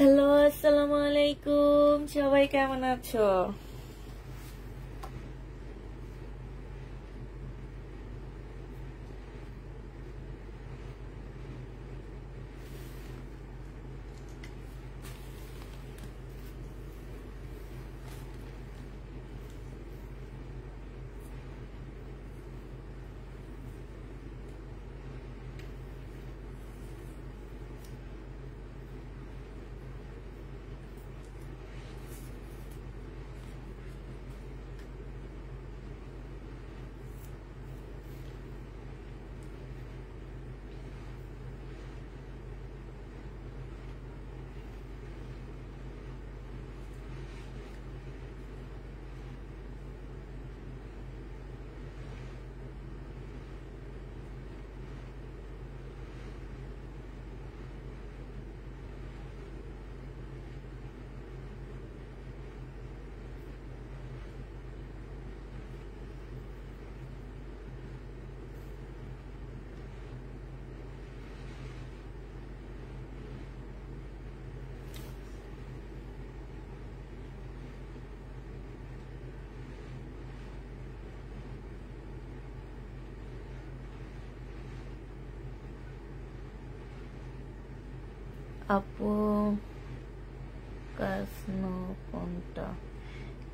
Hello আসসালামু আলাইকুম সবাই কেমন আছো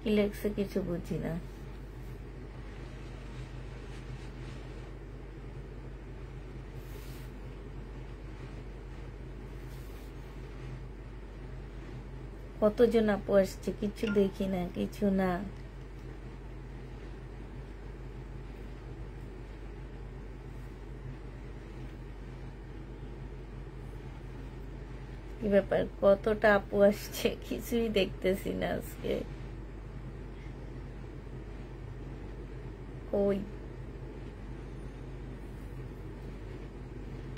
কি লেখছে কিছু বুঝি না কতজন আপু আসছে কিছু দেখি না কিছু না কি ব্যাপার কতটা আপু আসছে কিছুই দেখতেছি না আজকে কই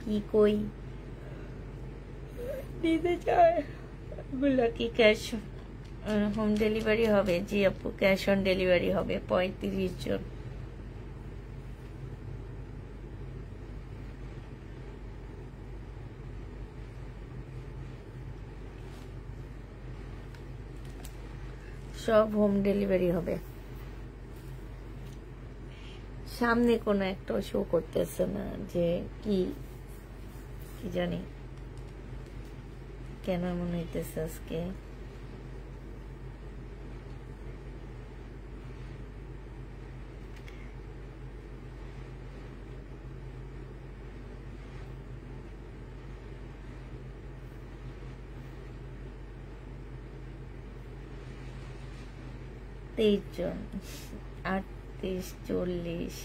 কি কই দিতে চায় কি ক্যাশ হোম ডেলিভারি হবে জি আপু ক্যাশ অন ডেলিভারি হবে পঁয়ত্রিশ জন সব হোম ডেলিভারি হবে সামনে কোনো একটা শো করতেছে না যে কি কি জানি কেন এমন হইতেছে আজকে তেইশ জন তেত্রিশ চল্লিশ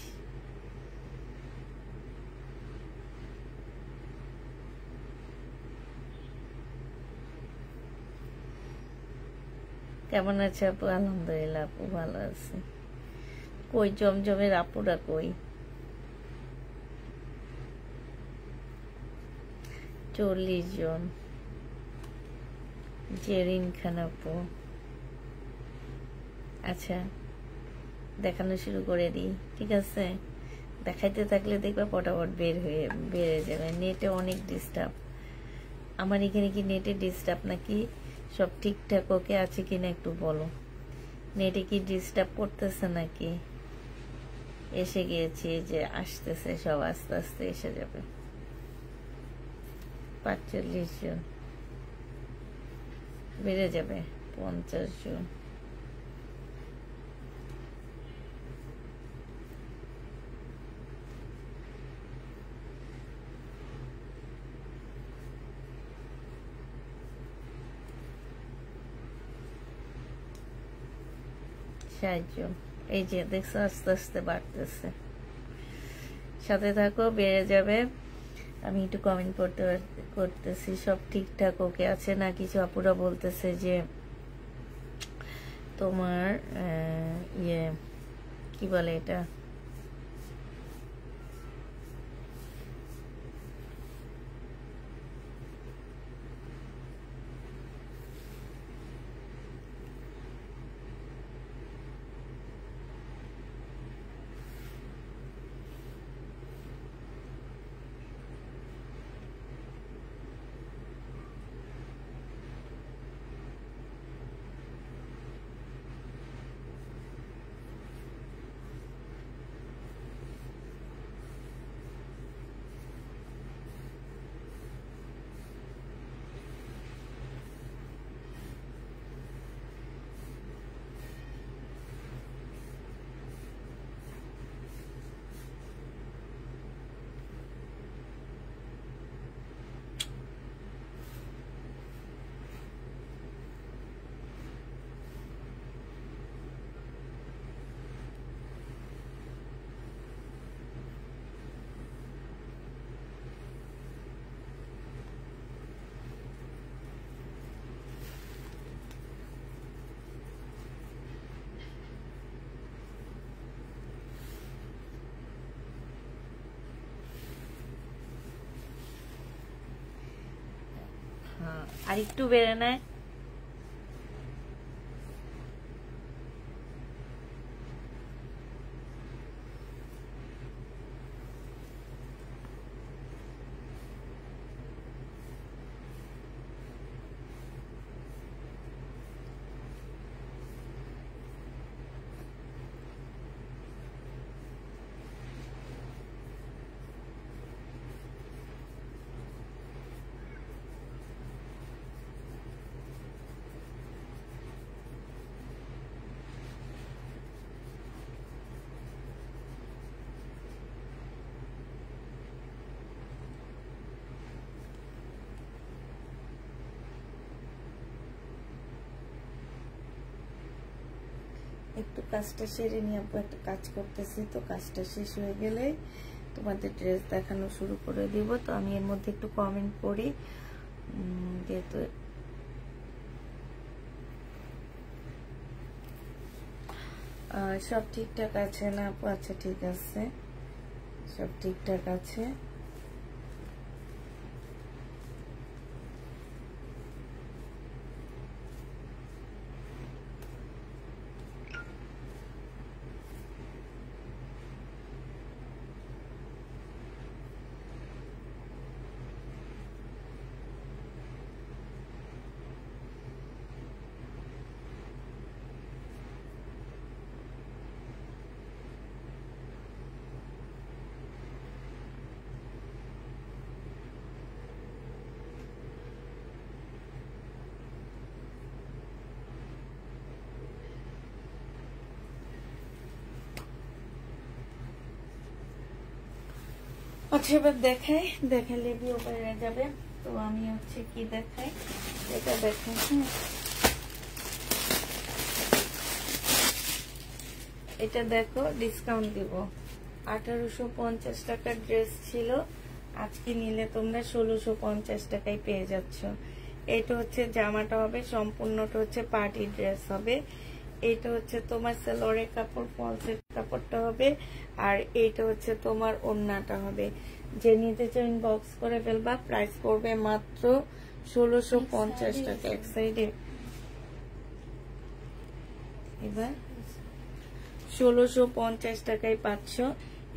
কেমন আছে আপু আলহামদুলিল্লাহ আপু ভালো আছে কই জমজমের আপুরা কই চল্লিশ জন জেরিন খান আপু আচ্ছা দেখানো শুরু করে দিই ঠিক আছে দেখাইতে থাকলে দেখবা পটাপট বের হয়ে বেড়ে যাবে নেটে অনেক ডিস্টার্ব আমার এখানে কি নেটে ডিস্টার্ব নাকি সব ঠিকঠাক ওকে আছে কিনা একটু বলো নেটে কি ডিস্টার্ব করতেছে নাকি এসে গিয়েছি যে আসতেছে সব আস্তে আস্তে এসে যাবে পাঁচচল্লিশ জন বেড়ে যাবে পঞ্চাশ জন চারজন এই যে দেখছো আস্তে আস্তে বাড়তেছে সাথে থাকো বেড়ে যাবে আমি একটু কমেন্ট করতে করতেছি সব ঠিকঠাক ওকে আছে না কিছু আপুরা বলতেছে যে তোমার ইয়ে কি বলে এটা আর একটু বেড়ে নেয় কাজটা সেরে নিয়ে আপু একটা কাজ করতেছি তো কাজটা শেষ হয়ে গেলে তোমাদের ড্রেস দেখানো শুরু করে দিব তো আমি এর মধ্যে একটু কমেন্ট করি যেহেতু সব ঠিকঠাক আছে না আপু আচ্ছা ঠিক আছে সব ঠিকঠাক আছে আচ্ছা এবার দেখাই দেখালে বিয়ে বেড়ে যাবে তো আমি হচ্ছে কি দেখাই এটা দেখাই হ্যাঁ এটা দেখো ডিসকাউন্ট দিব আঠারোশো পঞ্চাশ টাকার ড্রেস ছিল আজকে নিলে তোমরা ষোলোশো পঞ্চাশ টাকায় পেয়ে যাচ্ছ এটা হচ্ছে জামাটা হবে সম্পূর্ণটা হচ্ছে পার্টি ড্রেস হবে এটা হচ্ছে তোমার সেলোরের কাপড় পলসের কাপড়টা হবে আর এইটা হচ্ছে তোমার ওড়নাটা হবে যে নিতে চাই বক্স করে ফেলবা প্রাইস পড়বে মাত্র ষোলোশো পঞ্চাশ টাকা এক সাইডে এবার ষোলোশো পঞ্চাশ টাকায় পাচ্ছ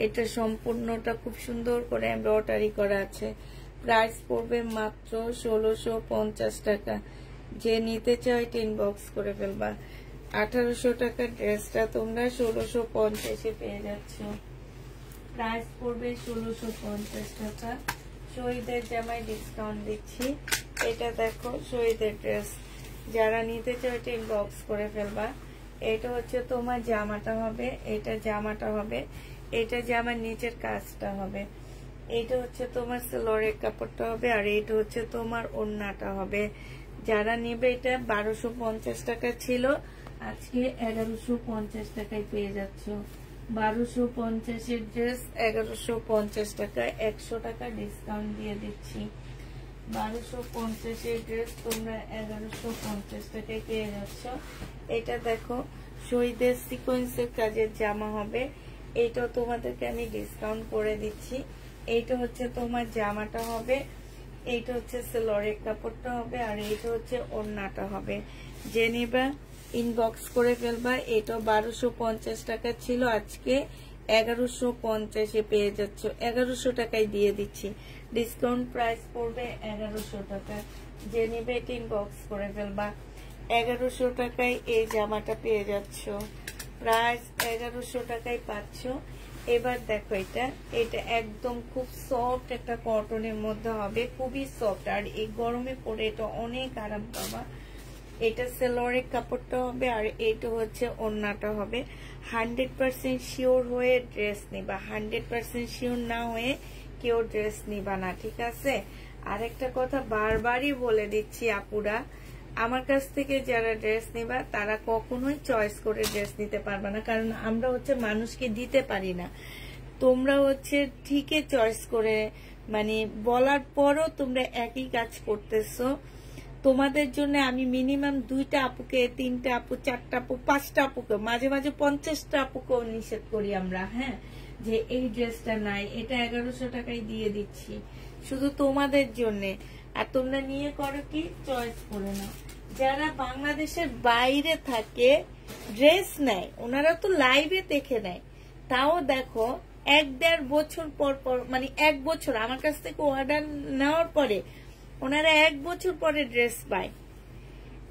এটা সম্পূর্ণটা খুব সুন্দর করে এমব্রয়ডারি করা আছে প্রাইস পড়বে মাত্র ষোলোশো পঞ্চাশ টাকা যে নিতে চাও এটা ইনবক্স করে ফেলবা আঠারোশো টাকার ড্রেসটা তোমরা ষোলোশো পঞ্চাশে পেয়ে যাচ্ছ প্রাইস পড়বে ষোলোশো পঞ্চাশ টাকা শহীদের জামায় ডিসকাউন্ট দিচ্ছি এটা দেখো শহীদের ড্রেস যারা নিতে চাও এটা বক্স করে ফেলবা এটা হচ্ছে তোমার জামাটা হবে এটা জামাটা হবে এটা জামার নিচের কাজটা হবে এটা হচ্ছে তোমার সেলোরের কাপড়টা হবে আর এটা হচ্ছে তোমার ওন্নাটা হবে যারা নেবে এটা বারোশো পঞ্চাশ টাকা ছিল আজকে এগারোশো পঞ্চাশ টাকায় পেয়ে যাচ্ছ বারোশো পঞ্চাশের ড্রেস এগারোশো পঞ্চাশ টাকা একশো টাকা ডিসকাউন্ট দিয়ে দিচ্ছি বারোশো পঞ্চাশের ড্রেস তোমরা এগারোশো পঞ্চাশ টাকায় পেয়ে যাচ্ছ এটা দেখো শহীদের সিকোয়েন্সের কাজের জামা হবে এইটাও তোমাদেরকে আমি ডিসকাউন্ট করে দিচ্ছি এইটা হচ্ছে তোমার জামাটা হবে এইটা হচ্ছে সেলরের কাপড়টা হবে আর এইটা হচ্ছে ওড়নাটা হবে জেনিবা ইনবক্স করে ফেলবা এটা বারোশো পঞ্চাশ টাকা ছিল আজকে এগারোশো পঞ্চাশে পেয়ে যাচ্ছ এগারোশো টাকায় দিয়ে দিচ্ছি ডিসকাউন্ট প্রাইস পড়বে এগারোশো টাকা যে নিবে ইনবক্স করে ফেলবা এগারোশো টাকায় এই জামাটা পেয়ে যাচ্ছ প্রাইস এগারোশো টাকায় পাচ্ছ এবার দেখো এটা এটা একদম খুব সফট একটা কটনের মধ্যে হবে খুবই সফট আর এই গরমে পরে এটা অনেক আরাম পাবা এটা সেলোয়ারের কাপড়টা হবে আর এইটা হচ্ছে অন্যটা হবে হান্ড্রেড পারসেন্ট শিওর হয়ে ড্রেস নিবা হান্ড্রেড পারসেন্ট শিওর না হয়ে কেউ ড্রেস নিবা না ঠিক আছে আরেকটা কথা বারবারই বলে দিচ্ছি আপুরা আমার কাছ থেকে যারা ড্রেস নিবা তারা কখনোই চয়েস করে ড্রেস নিতে পারবে না কারণ আমরা হচ্ছে মানুষকে দিতে পারি না তোমরা হচ্ছে ঠিকই চয়েস করে মানে বলার পরও তোমরা একই কাজ করতেছো তোমাদের জন্য আমি মিনিমাম দুইটা আপুকে তিনটা আপু চারটা আপু পাঁচটা আপুকে মাঝে মাঝে পঞ্চাশটা আপুকেও নিষেধ করি আমরা হ্যাঁ যে এই ড্রেসটা নাই এটা এগারোশো টাকায় দিয়ে দিচ্ছি শুধু তোমাদের জন্যে আর তোমরা নিয়ে করো কি চয়েস করে না যারা বাংলাদেশের বাইরে থাকে ড্রেস নেয় ওনারা তো লাইভে দেখে নেয় তাও দেখো এক দেড় বছর পর পর মানে এক বছর আমার কাছ থেকে অর্ডার নেওয়ার পরে ওনারা এক বছর পরে ড্রেস পায়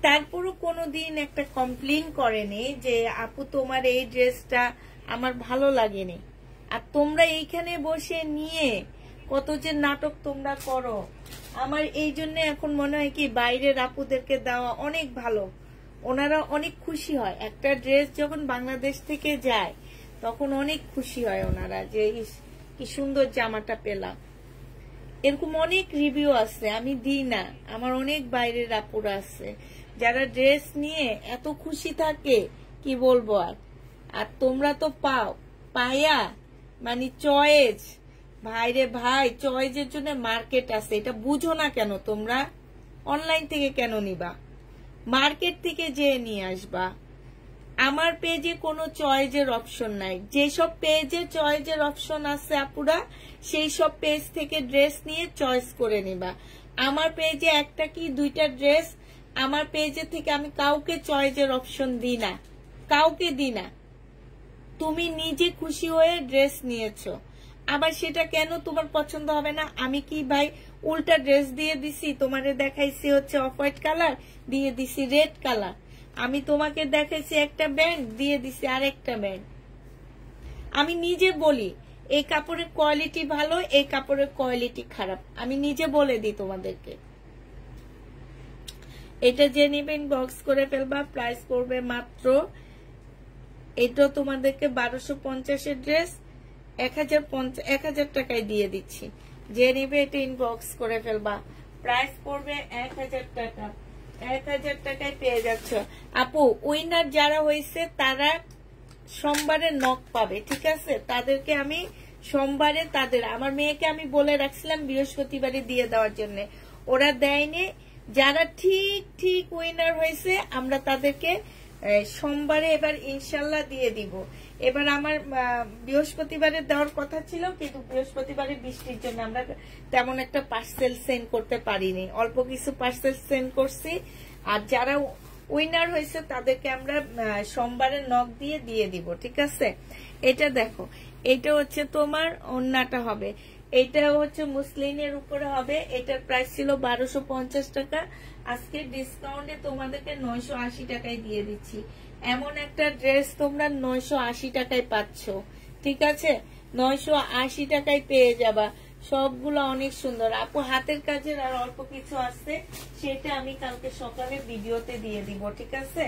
তারপরও কোনো দিন একটা কমপ্লেন করেনি যে আপু তোমার এই ড্রেসটা আমার ভালো লাগেনি আর তোমরা এইখানে বসে নিয়ে কত যে নাটক তোমরা করো আমার এই জন্য এখন মনে হয় কি বাইরের আপুদেরকে দেওয়া অনেক ভালো ওনারা অনেক খুশি হয় একটা ড্রেস যখন বাংলাদেশ থেকে যায় তখন অনেক খুশি হয় ওনারা যে কি সুন্দর জামাটা পেলাম এরকম অনেক রিভিউ আছে আমি দিই না আমার অনেক বাইরের আপুর আছে যারা ড্রেস নিয়ে এত খুশি থাকে কি বলবো আর আর তোমরা তো পাও পায়া মানে চয়েজ ভাইরে ভাই চয়েজের জন্য মার্কেট আছে এটা বুঝো না কেন তোমরা অনলাইন থেকে কেন নিবা মার্কেট থেকে যেয়ে নিয়ে আসবা আমার পেজে কোনো চয়েজের অপশন নাই যেসব পেজে চয়েজের অপশন আছে আপুরা সেই সব পেজ থেকে ড্রেস নিয়ে চয়েস করে নিবা আমার পেজে একটা কি দুইটা ড্রেস আমার পেজে থেকে আমি কাউকে চয়েজের অপশন দিই না কাউকে দিই না তুমি নিজে খুশি হয়ে ড্রেস নিয়েছো আবার সেটা কেন তোমার পছন্দ হবে না আমি কি ভাই উল্টা ড্রেস দিয়ে দিছি তোমারে দেখাইছি হচ্ছে অফ হোয়াইট কালার দিয়ে দিছি রেড কালার আমি তোমাকে দেখেছি একটা ব্যান্ড দিয়ে দিছি আর একটা ব্যান্ড আমি নিজে বলি এই কাপড়ের কোয়ালিটি ভালো এই কাপড়ের কোয়ালিটি খারাপ আমি নিজে বলে দিই তোমাদেরকে এটা যে নেবেন বক্স করে ফেলবা প্রাইস পড়বে মাত্র এটা তোমাদেরকে বারোশো পঞ্চাশের ড্রেস এক হাজার এক হাজার টাকায় দিয়ে দিচ্ছি যে নেবে এটা ইনবক্স করে ফেলবা প্রাইস পড়বে এক হাজার টাকা এক হাজার টাকায় পেয়ে যাচ্ছ আপু উইনার যারা হয়েছে তারা সোমবারে নখ পাবে ঠিক আছে তাদেরকে আমি সোমবারে তাদের আমার মেয়েকে আমি বলে রাখছিলাম বৃহস্পতিবারে দিয়ে দেওয়ার জন্য ওরা দেয়নি যারা ঠিক ঠিক উইনার হয়েছে আমরা তাদেরকে সোমবারে এবার ইনশাল্লাহ দিয়ে দিব এবার আমার বৃহস্পতিবারে দেওয়ার কথা ছিল কিন্তু বৃহস্পতিবারে বৃষ্টির জন্য আমরা তেমন একটা পার্সেল সেন্ড করতে পারিনি অল্প কিছু পার্সেল সেন্ড করছি আর যারা উইনার হয়েছে তাদেরকে আমরা সোমবারে নখ দিয়ে দিয়ে দিব ঠিক আছে এটা দেখো এটা হচ্ছে তোমার অন্যটা হবে এটা হচ্ছে মুসলিনের উপরে হবে এটার প্রাইস ছিল বারোশো টাকা আজকে ডিসকাউন্টে তোমাদেরকে নয়শো আশি টাকায় দিয়ে দিচ্ছি এমন একটা ড্রেস তোমরা নয়শো আশি টাকায় পাচ্ছ ঠিক আছে নয়শো আশি টাকায় পেয়ে যাবা সবগুলো অনেক সুন্দর আপু হাতের কাজের আর অল্প কিছু আছে সেটা আমি কালকে সকালে ভিডিওতে দিয়ে দিব ঠিক আছে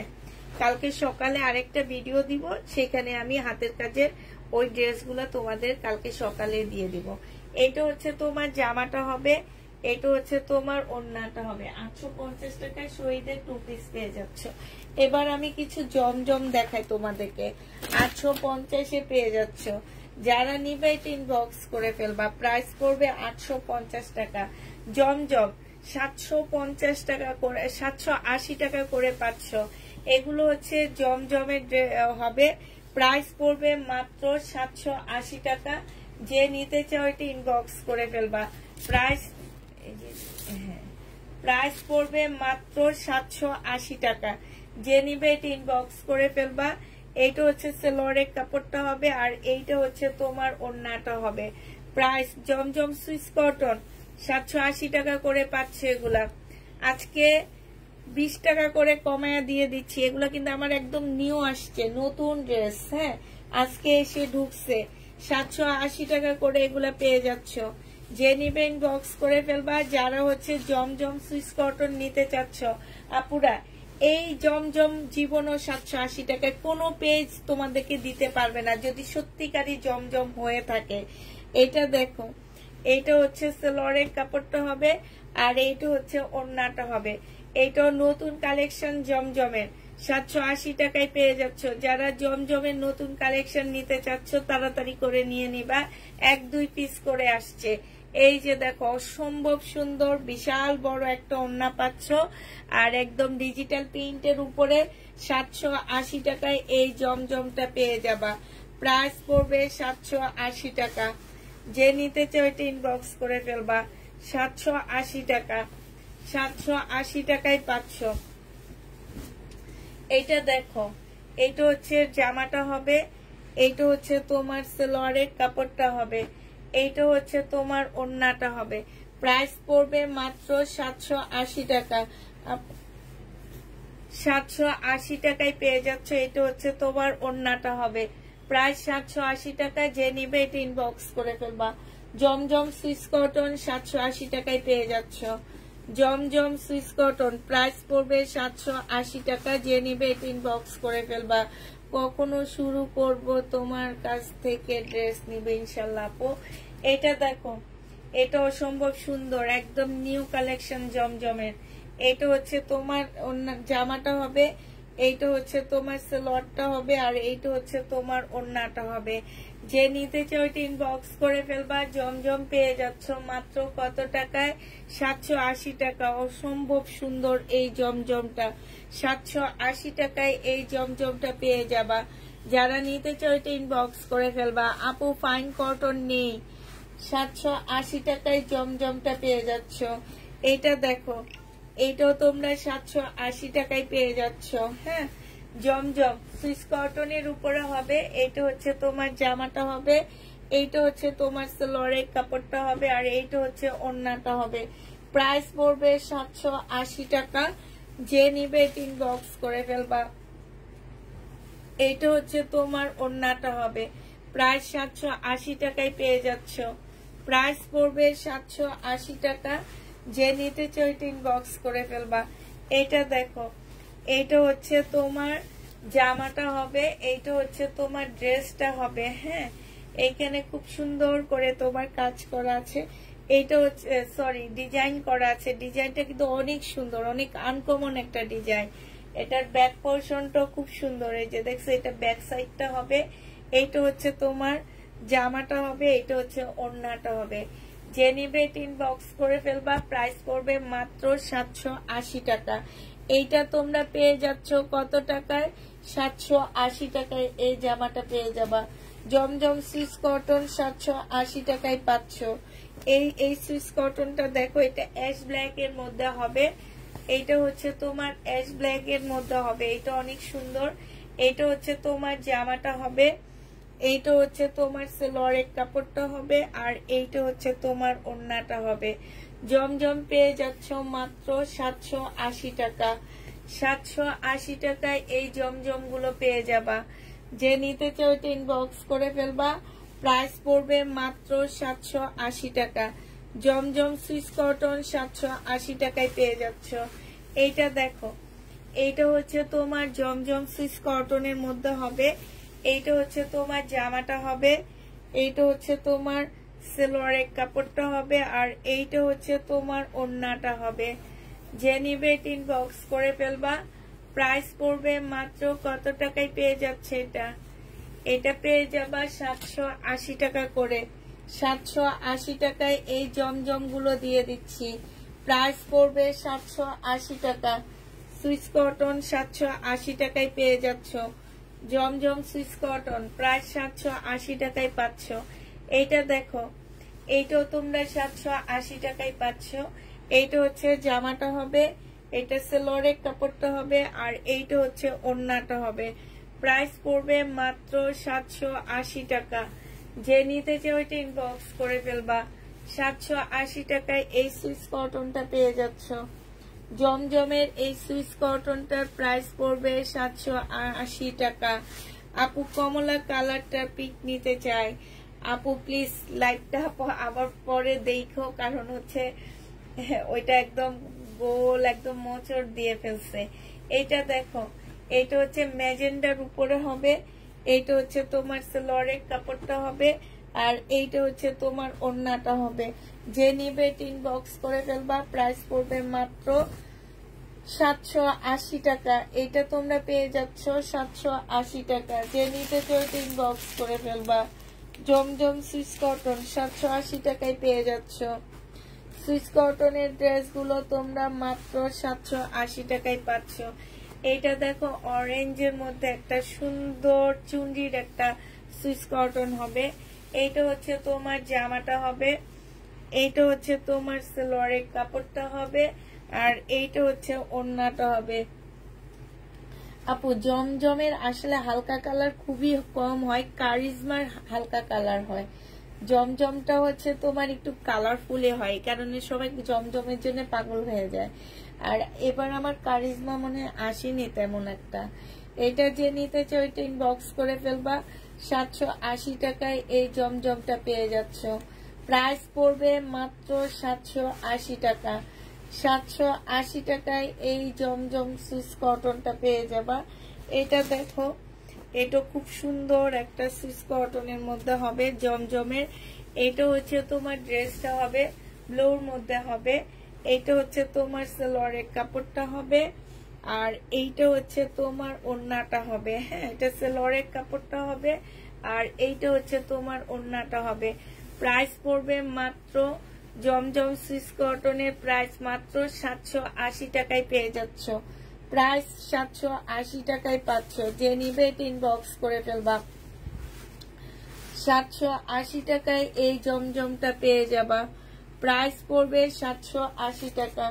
কালকে সকালে আরেকটা ভিডিও দিব সেখানে আমি হাতের কাজের ওই ড্রেসগুলো তোমাদের কালকে সকালে দিয়ে দিব এটা হচ্ছে তোমার জামাটা হবে এটা হচ্ছে তোমার অন্যটা হবে আটশো পঞ্চাশ টাকায় শহীদের টু পিস পেয়ে যাচ্ছ এবার আমি কিছু জমজম দেখাই তোমাদেরকে আটশো পঞ্চাশে পেয়ে যাচ্ছ যারা নিবে এটা ইনবক্স করে ফেলবা প্রাইস পড়বে আটশো পঞ্চাশ টাকা জমজম সাতশো পঞ্চাশ টাকা করে সাতশো আশি টাকা করে পাচ্ছ এগুলো হচ্ছে জমজমের হবে প্রাইস পড়বে মাত্র সাতশো আশি টাকা যে নিতে চাও এটি ইনবক্স করে ফেলবা প্রাইস প্রাইস পড়বে মাত্র সাতশো আশি টাকা যে নিবে এটা ইনবক্স করে ফেলবা এইটা হচ্ছে সেলোয়ারের কাপড়টা হবে আর এইটা হচ্ছে তোমার ওন্নাটা হবে প্রাইস জমজম সুইস কটন সাতশো আশি টাকা করে পাচ্ছে এগুলা আজকে বিশ টাকা করে কমায়া দিয়ে দিচ্ছি এগুলো কিন্তু আমার একদম নিউ আসছে নতুন ড্রেস হ্যাঁ আজকে এসে ঢুকছে সাতশো আশি টাকা করে এগুলা পেয়ে যাচ্ছ যে নিবে ইনবক্স করে ফেলবা যারা হচ্ছে জমজম সুইস কটন নিতে চাচ্ছ আপুরা এই জমজম জীবনও সাতশো আশি টাকায় কোনো পেজ তোমাদেরকে দিতে পারবে না যদি সত্যিকারই জমজম হয়ে থাকে এটা দেখো এইটা হচ্ছে সেলরের কাপড়টা হবে আর এইটা হচ্ছে ওড়নাটা হবে এইটা নতুন কালেকশন জমজমের সাতশো আশি টাকায় পেয়ে যাচ্ছ যারা জমজমের নতুন কালেকশন নিতে চাচ্ছ তাড়াতাড়ি করে নিয়ে নিবা এক দুই পিস করে আসছে এই যে দেখো অসম্ভব সুন্দর বিশাল বড় একটা ওন্না পাচ্ছ আর একদম ডিজিটাল প্রিন্টের উপরে সাতশো আশি টাকায় এই জমজমটা পেয়ে যাবা প্রাইস পড়বে সাতশো আশি টাকা যে নিতে চাও এটা ইনবক্স করে ফেলবা সাতশো আশি টাকা সাতশো আশি টাকায় পাচ্ছ এটা দেখো এইটা হচ্ছে জামাটা হবে এইটা হচ্ছে তোমার সেলোয়ারের কাপড়টা হবে এইটা হচ্ছে তোমার ওন্নাটা হবে প্রাইস পড়বে মাত্র সাতশো আশি টাকা সাতশো আশি টাকায় পেয়ে যাচ্ছ এটা হচ্ছে তোমার ওন্নাটা হবে প্রায় সাতশো আশি টাকা যে নিবে এটা ইনবক্স করে ফেলবা জমজম সুইস কটন সাতশো আশি টাকায় পেয়ে যাচ্ছ জমজম সুইস কটন প্রাইস পড়বে সাতশো আশি টাকা যে নিবে এটা ইনবক্স করে ফেলবা কখনো শুরু করব তোমার কাছ থেকে ড্রেস নিবে ইনশাল্লাহ আপু এটা দেখো এটা অসম্ভব সুন্দর একদম নিউ কালেকশন জমজমের এটা হচ্ছে তোমার জামাটা হবে এইটা হচ্ছে তোমার স্লটটা হবে আর এইটা হচ্ছে তোমার ওন্নাটা হবে যে নিতে চাও ওইটা ইনবক্স করে ফেলবা জমজম পেয়ে যাচ্ছ মাত্র কত টাকায় সাতশো টাকা অসম্ভব সুন্দর এই জমজমটা সাতশো আশি টাকায় এই জমজমটা পেয়ে যাবা যারা নিতে চাও এটা ইনবক্স করে ফেলবা আপু ফাইন কটন নেই সাতশো আশি টাকায় জমজমটা পেয়ে যাচ্ছ এটা দেখো এটাও তোমরা সাতশো আশি টাকায় পেয়ে যাচ্ছ হ্যাঁ জমজম সুইস কটনের উপরে হবে এটা হচ্ছে তোমার জামাটা হবে এইটা হচ্ছে তোমার সেলোয়ারের কাপড়টা হবে আর এইটা হচ্ছে অন্যটা হবে প্রাইস পড়বে সাতশো আশি টাকা যে নিবে এটি ইনবক্স করে ফেলবা এইটা হচ্ছে তোমার অন্যটা হবে প্রায় সাতশো আশি টাকায় পেয়ে যাচ্ছ প্রাইস পড়বে সাতশো আশি টাকা যে নিতে চাই এটা ইনবক্স করে ফেলবা এটা দেখো এইটা হচ্ছে তোমার জামাটা হবে এইটা হচ্ছে তোমার ড্রেসটা হবে হ্যাঁ এখানে খুব সুন্দর করে তোমার কাজ করা আছে এইটা হচ্ছে সরি ডিজাইন করা আছে ডিজাইনটা কিন্তু অনেক সুন্দর অনেক আনকমন একটা ডিজাইন এটার ব্যাক পোর্শনটাও খুব সুন্দর এই যে দেখছো এটা ব্যাক সাইডটা হবে এইটা হচ্ছে তোমার জামাটা হবে এটা হচ্ছে ওড়নাটা হবে জেনিবে টিন বক্স করে ফেলবা প্রাইস পড়বে মাত্র সাতশো আশি টাকা এইটা তোমরা পেয়ে যাচ্ছ কত টাকায় সাতশো আশি টাকায় এই জামাটা পেয়ে যাবা জমজম সিস কটন সাতশো আশি টাকায় পাচ্ছ এই এই সুইচ কটনটা দেখো এটা অ্যাশ ব্ল্যাক এর মধ্যে হবে এইটা হচ্ছে তোমার অ্যাশ ব্ল্যাক এর মধ্যে হবে এটা অনেক সুন্দর এটা হচ্ছে তোমার জামাটা হবে এইটা হচ্ছে তোমার সেলোয়ারের কাপড়টা হবে আর এইটা হচ্ছে তোমার ওন্নাটা হবে জমজম পেয়ে যাচ্ছ মাত্র সাতশো আশি টাকা সাতশো আশি টাকায় এই জমজমগুলো পেয়ে যাবা যে নিতে চাও এটা ইনবক্স করে ফেলবা প্রাইস পড়বে মাত্র সাতশো আশি টাকা জমজম সুইস কটন সাতশো আশি টাকায় পেয়ে যাচ্ছ এইটা দেখো এইটা হচ্ছে তোমার জমজম সুইস কটনের মধ্যে হবে এইটা হচ্ছে তোমার জামাটা হবে এইটা হচ্ছে তোমার সেলোয়ারের কাপড়টা হবে আর এইটা হচ্ছে তোমার ওন্নাটা হবে যে নিবে তিন বক্স করে ফেলবা প্রাইস পড়বে মাত্র কত টাকায় পেয়ে যাচ্ছে এটা এটা পেয়ে যাবা সাতশো আশি টাকা করে সাতশো আশি টাকায় এই জমজমগুলো দিয়ে দিচ্ছি প্রাইস পড়বে সাতশো আশি টাকা সুইচ কটন সাতশো আশি টাকায় পেয়ে যাচ্ছ জমজম সুইচ কটন প্রায় সাতশো আশি টাকায় পাচ্ছ এইটা দেখো এইটাও তোমরা সাতশো আশি টাকায় পাচ্ছ এইটা হচ্ছে জামাটা হবে এটা হচ্ছে কাপড়টা হবে আর এইটা হচ্ছে অন্যটা হবে প্রাইস পড়বে মাত্র সাতশো আশি টাকা যে নিতে চাই ওইটা ইনবক্স করে ফেলবা সাতশো আশি টাকায় এই সুইচ কটনটা পেয়ে যাচ্ছ জমজমের এই সুইচ কটনটার প্রাইস পড়বে সাতশো আশি টাকা আপু কমলা কালারটা পিক নিতে চাই আপু প্লিজ লাইটটা আবার পরে দেখো কারণ হচ্ছে ওইটা একদম গোল একদম মোচড় দিয়ে ফেলছে এটা দেখো এইটা হচ্ছে ম্যাজেন্ডার উপরে হবে এইটা হচ্ছে তোমার সেলরের কাপড়টা হবে আর এইটা হচ্ছে তোমার অন্যটা হবে যে নিবে তিন বক্স করে ফেলবা প্রাইস পড়বে মাত্র সাতশো আশি টাকা এটা তোমরা পেয়ে যাচ্ছ সাতশো আশি টাকা যে নিতে চাও তিন বক্স করে ফেলবা জমজম সুইচ কটন সাতশো আশি টাকায় পেয়ে যাচ্ছ সুইচ কটনের ড্রেসগুলো তোমরা মাত্র সাতশো আশি টাকায় পাচ্ছ এটা দেখো অরেঞ্জের মধ্যে একটা সুন্দর চুন্ডির একটা সুইচ কটন হবে এইটা হচ্ছে তোমার জামাটা হবে এইটা হচ্ছে তোমার সেলোয়ারের কাপড়টা হবে আর এইটা হচ্ছে অন্যটা হবে আপু জমজমের আসলে হালকা কালার খুবই কম হয় কারিজমার হালকা কালার হয় জমজমটা হচ্ছে তোমার একটু কালারফুলে হয় কারণ সবাই জমজমের জন্য পাগল হয়ে যায় আর এবার আমার কারিজমা মনে আসেনি তেমন একটা এটা যে নিতে চাই ওইটা ইনবক্স করে ফেলবা সাতশো আশি টাকায় এই জমজমটা পেয়ে যাচ্ছ প্রাইস পড়বে মাত্র সাতশো আশি টাকা সাতশো আশি টাকায় এই জমজম সুইস কটনটা পেয়ে যাবা এটা দেখো এটা খুব সুন্দর একটা সুইস কটনের মধ্যে হবে জমজমের এটা হচ্ছে তোমার ড্রেসটা হবে ব্লোর মধ্যে হবে এইটা হচ্ছে তোমার সেলোয়ারের কাপড়টা হবে আর এইটা হচ্ছে তোমার ওন্নাটা হবে হ্যাঁ এটা সেলোয়ারের কাপড়টা হবে আর এইটা হচ্ছে তোমার ওন্নাটা হবে প্রাইস পড়বে মাত্র জমজম সুইস কটনের প্রাইস মাত্র সাতশো আশি টাকায় পেয়ে যাচ্ছ প্রাইস সাতশো আশি টাকায় পাচ্ছ যে নিবে তিন বক্স করে ফেলবা সাতশো আশি টাকায় এই জমজমটা পেয়ে যাবা প্রাইস পড়বে সাতশো আশি টাকা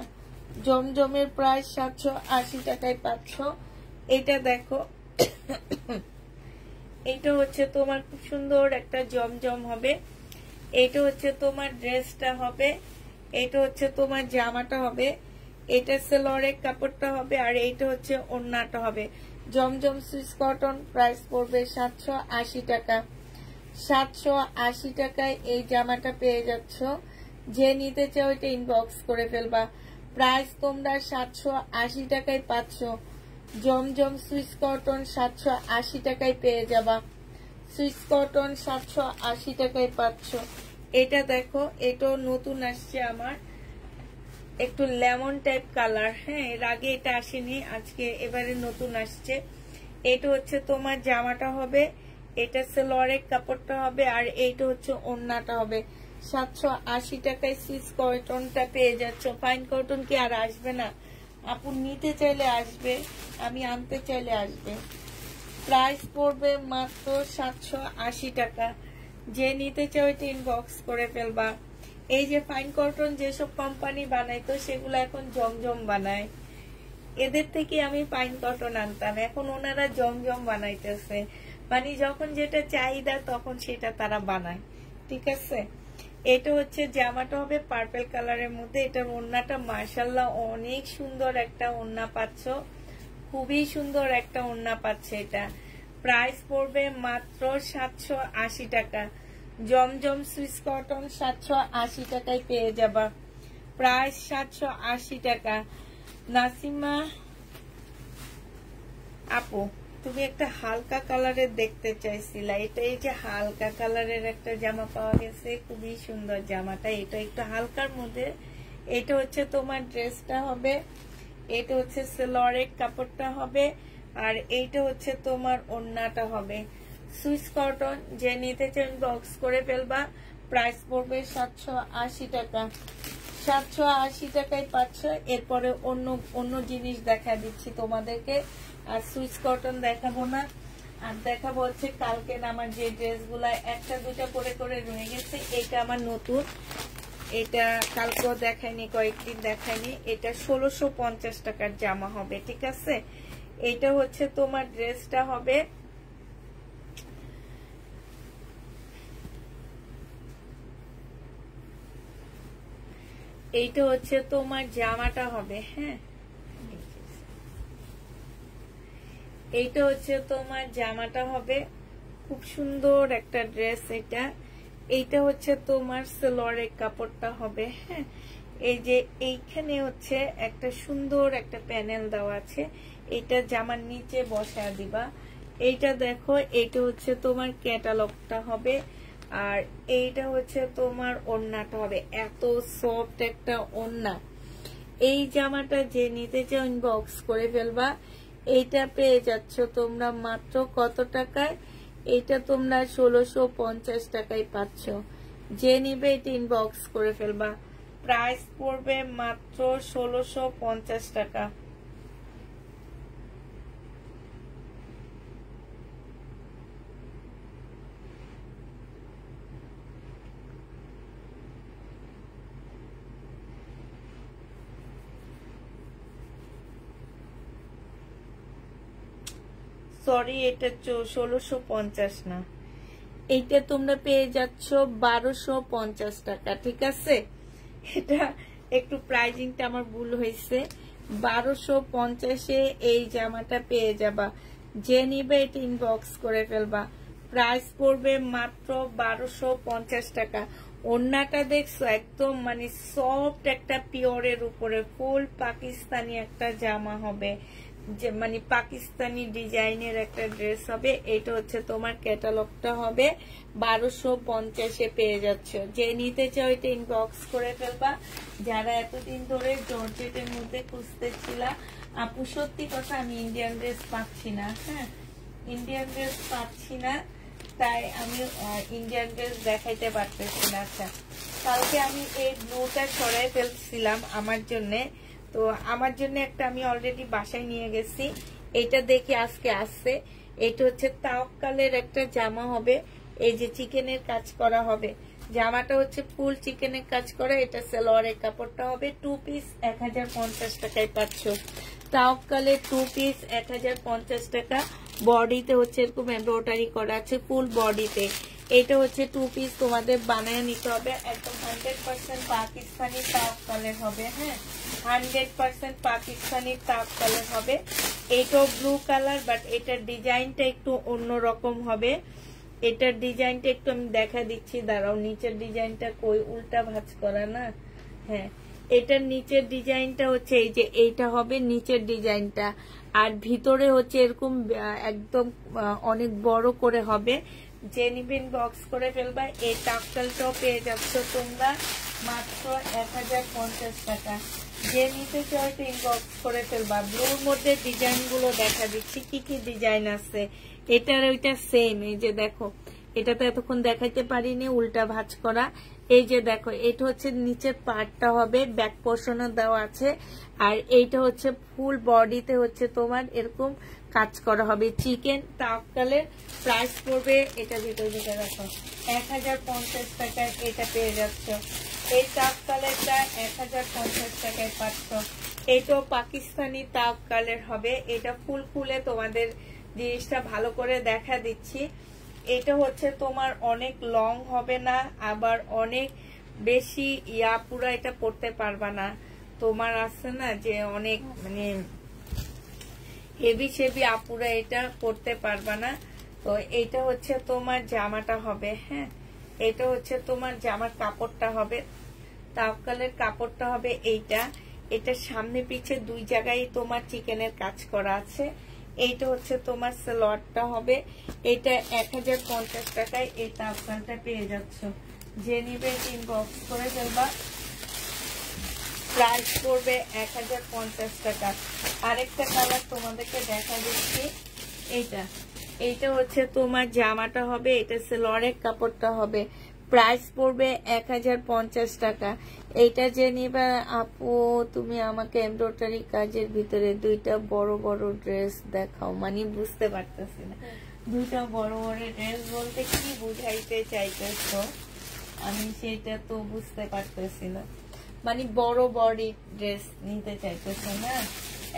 জমজমের প্রাইস সাতশো আশি টাকায় পাচ্ছ এটা দেখো এটা হচ্ছে তোমার খুব সুন্দর একটা জমজম হবে এটা হচ্ছে তোমার ড্রেসটা হবে এটা হচ্ছে তোমার জামাটা হবে এটা সেলরের কাপড়টা হবে আর এইটা হচ্ছে অন্যটা হবে জমজম সুইস কটন প্রাইস পড়বে সাতশো আশি টাকা সাতশো আশি টাকায় এই জামাটা পেয়ে যাচ্ছ যে নিতে চাও এটা ইনবক্স করে ফেলবা প্রাইস তোমরা সাতশো আশি টাকায় পাচ্ছ জমজম সুইচ কটন সাতশো আশি টাকায় পেয়ে যাবা সুইচ কটন সাতশো আশি টাকায় পাচ্ছ এটা দেখো এটাও নতুন আসছে আমার একটু লেমন টাইপ কালার হ্যাঁ এর আগে এটা আসেনি আজকে এবারে নতুন আসছে এটা হচ্ছে তোমার জামাটা হবে এটা সেলোয়ারের কাপড়টা হবে আর এইটা হচ্ছে ওন্নাটা হবে সাতশো আশি টাকায় সুইচ কটনটা পেয়ে যাচ্ছ ফাইন কটন কি আর আসবে না আপু নিতে চাইলে আসবে আমি আনতে চাইলে আসবে প্রাইস পড়বে মাত্র সাতশো আশি টাকা যে নিতে চাও এটা ইনবক্স করে ফেলবা এই যে ফাইন কটন যেসব কোম্পানি বানাইতো সেগুলো এখন জমজম বানায় এদের থেকে আমি ফাইন কটন আনতাম এখন ওনারা জমজম বানাইতেছে মানে যখন যেটা চাহিদা তখন সেটা তারা বানায় ঠিক আছে এটা হচ্ছে জামাটা হবে পার্পেল কালারের মধ্যে এটার ওন্নাটা মার্শাল্লাহ অনেক সুন্দর একটা ওন্না পাচ্ছ খুবই সুন্দর একটা ওন্না পাচ্ছে এটা প্রাইস পড়বে মাত্র সাতশো আশি টাকা জমজম সুইস কটন সাতশো আশি টাকায় পেয়ে যাবা প্রাইস সাতশো আশি টাকা নাসিমা আপু তুমি একটা হালকা কালারের দেখতে চাইছিলা এটা এই যে হালকা কালারের একটা জামা পাওয়া গেছে খুবই সুন্দর জামাটা এটা একটু হালকার মধ্যে এটা হচ্ছে তোমার ড্রেসটা হবে এটা হচ্ছে সেলরের কাপড়টা হবে আর এইটা হচ্ছে তোমার ওন্নাটা হবে সুইচ কটন যে নিতে চান বক্স করে ফেলবা প্রাইস পড়বে সাতশো আশি টাকা সাতশো আশি টাকায় পাচ্ছ এরপরে অন্য অন্য জিনিস দেখা দিচ্ছি তোমাদেরকে আর সুইচ কটন দেখাবো না আর দেখাবো হচ্ছে কালকের আমার যে গুলা একটা দুটা করে করে রয়ে গেছে এটা আমার নতুন এটা কালকেও দেখায়নি কয়েকদিন দেখায়নি এটা ষোলোশো পঞ্চাশ টাকার জামা হবে ঠিক আছে এটা হচ্ছে তোমার ড্রেসটা হবে এইটা হচ্ছে তোমার জামাটা হবে হ্যাঁ এইটা হচ্ছে তোমার জামাটা হবে খুব সুন্দর একটা ড্রেস এটা এইটা হচ্ছে তোমার সেলোয়ারের কাপড়টা হবে হ্যাঁ এই যে এইখানে হচ্ছে একটা সুন্দর একটা প্যানেল দেওয়া আছে এটা জামার নিচে বসা দিবা এইটা দেখো এইটা হচ্ছে তোমার ক্যাটালগটা হবে আর এইটা হচ্ছে তোমার ওন্নাটা হবে এত সফট একটা ওন্না এই জামাটা যে নিতে চাও ইনবক্স করে ফেলবা এইটা পেয়ে যাচ্ছ তোমরা মাত্র কত টাকায় এইটা তোমরা ষোলোশো পঞ্চাশ টাকায় পাচ্ছ যে নিবে এটা ইনবক্স করে ফেলবা প্রাইস পড়বে মাত্র ষোলোশো পঞ্চাশ টাকা সরি এটা ষোলোশো পঞ্চাশ না এইটা তোমরা পেয়ে যাচ্ছ বারোশো পঞ্চাশ টাকা ঠিক আছে এটা একটু প্রাইজিংটা আমার ভুল হয়েছে বারোশো পঞ্চাশে এই জামাটা পেয়ে যাবা যে নিবে এটা ইনবক্স করে ফেলবা প্রাইস পড়বে মাত্র বারোশো পঞ্চাশ টাকা অন্যটা দেখছো একদম মানে সফট একটা পিওরের উপরে ফুল পাকিস্তানি একটা জামা হবে যে মানে পাকিস্তানি ডিজাইনের একটা ড্রেস হবে এটা হচ্ছে তোমার ক্যাটালগটা হবে বারোশো পঞ্চাশে পেয়ে যাচ্ছ যে নিতে চাও এটা ইনবক্স করে ফেলবা যারা এতদিন ধরে জর্জেটের মধ্যে খুঁজতেছিলা আপু সত্যি কথা আমি ইন্ডিয়ান ড্রেস পাচ্ছি না হ্যাঁ ইন্ডিয়ান ড্রেস পাচ্ছি না তাই আমি ইন্ডিয়ান ড্রেস দেখাইতে পারতেছি না আচ্ছা কালকে আমি এই ব্লুটা সরাই ফেলছিলাম আমার জন্যে তো আমার জন্য একটা আমি অলরেডি বাসায় নিয়ে গেছি এটা দেখে আজকে আসছে এটা হচ্ছে তাওকালের একটা জামা হবে এই যে চিকেনের কাজ করা হবে জামাটা হচ্ছে ফুল চিকেনের কাজ করা এটা সেলোয়ারের কাপড়টা হবে টু পিস এক টাকায় পাচ্ছ তাওকালে টু পিস এক টাকা বডিতে হচ্ছে এরকম এম্ব্রয়ডারি করা আছে ফুল বডিতে এটা হচ্ছে টু পিস তোমাদের বানিয়ে নিতে হবে একদম হান্ড্রেড পার্সেন্ট পাকিস্তানি তাপ কালার হবে হ্যাঁ হান্ড্রেড পার্সেন্ট পাকিস্তানি তাপ কালার হবে এটাও ব্লু কালার বাট এটার ডিজাইনটা একটু অন্য রকম হবে এটার ডিজাইনটা একটু আমি দেখা দিচ্ছি দাঁড়াও নিচের ডিজাইনটা কই উল্টা ভাজ করা না হ্যাঁ এটার নিচের ডিজাইনটা হচ্ছে এই যে এইটা হবে নিচের ডিজাইনটা আর ভিতরে হচ্ছে এরকম একদম অনেক বড় করে হবে জেনিবিন বক্স করে ফেলবা এই টাকটালটাও পেয়ে যাচ্ছ তোমরা মাত্র এক হাজার পঞ্চাশ টাকা যে নিতে চাও তো বক্স করে ফেলবা ব্লুর মধ্যে ডিজাইনগুলো দেখা দিচ্ছি কি কি ডিজাইন আছে এটার ওইটা সেম এই যে দেখো এটা তো এতক্ষণ দেখাইতে পারিনি উল্টা ভাজ করা এই যে দেখো এটা হচ্ছে নিচের পার্টটা হবে ব্যাক পোর্শনও দেওয়া আছে আর এইটা হচ্ছে ফুল বডিতে হচ্ছে তোমার এরকম কাজ করা হবে চিকেন তাপকালে প্রাইস পড়বে এটা ভিতরে যেটা রাখো এক হাজার পঞ্চাশ টাকায় এটা পেয়ে যাচ্ছ এই তাকালেরটা এক হাজার পঞ্চাশ টাকায় পাচ্ছ এটাও পাকিস্তানি তাপকালের হবে এটা ফুল ফুলে তোমাদের জিনিসটা ভালো করে দেখা দিচ্ছি এটা হচ্ছে তোমার অনেক লং হবে না আবার অনেক বেশি ইয়া পুরা এটা পড়তে পারবা না তোমার আছে না যে অনেক মানে হেভি সেভি আপুরা এটা করতে পারবা না তো এটা হচ্ছে তোমার জামাটা হবে হ্যাঁ এটা হচ্ছে তোমার জামার কাপড়টা হবে তাপকালের কাপড়টা হবে এইটা এটা সামনে পিছে দুই জায়গায় তোমার চিকেনের কাজ করা আছে এইটা হচ্ছে তোমার স্লটটা হবে এটা এক হাজার পঞ্চাশ টাকায় এই তাপকালটা পেয়ে যাচ্ছ যে নিবে বক্স করে ফেলবা প্রাইস পড়বে এক হাজার পঞ্চাশ টাকা আরেকটা কালার তোমাদেরকে দেখা দিচ্ছি এইটা এইটা হচ্ছে তোমার জামাটা হবে এটা সেলরের কাপড়টা হবে প্রাইস পড়বে এক হাজার পঞ্চাশ টাকা এইটা যে নিবা আপু তুমি আমাকে এমব্রয়ডারি কাজের ভিতরে দুইটা বড় বড় ড্রেস দেখাও মানে বুঝতে পারতেছি না দুইটা বড় বড় ড্রেস বলতে কি বুঝাইতে চাইতেছ আমি সেটা তো বুঝতে পারতেছি না মানে বড় বড় ড্রেস নিতে চাইতেছে না হ্যাঁ?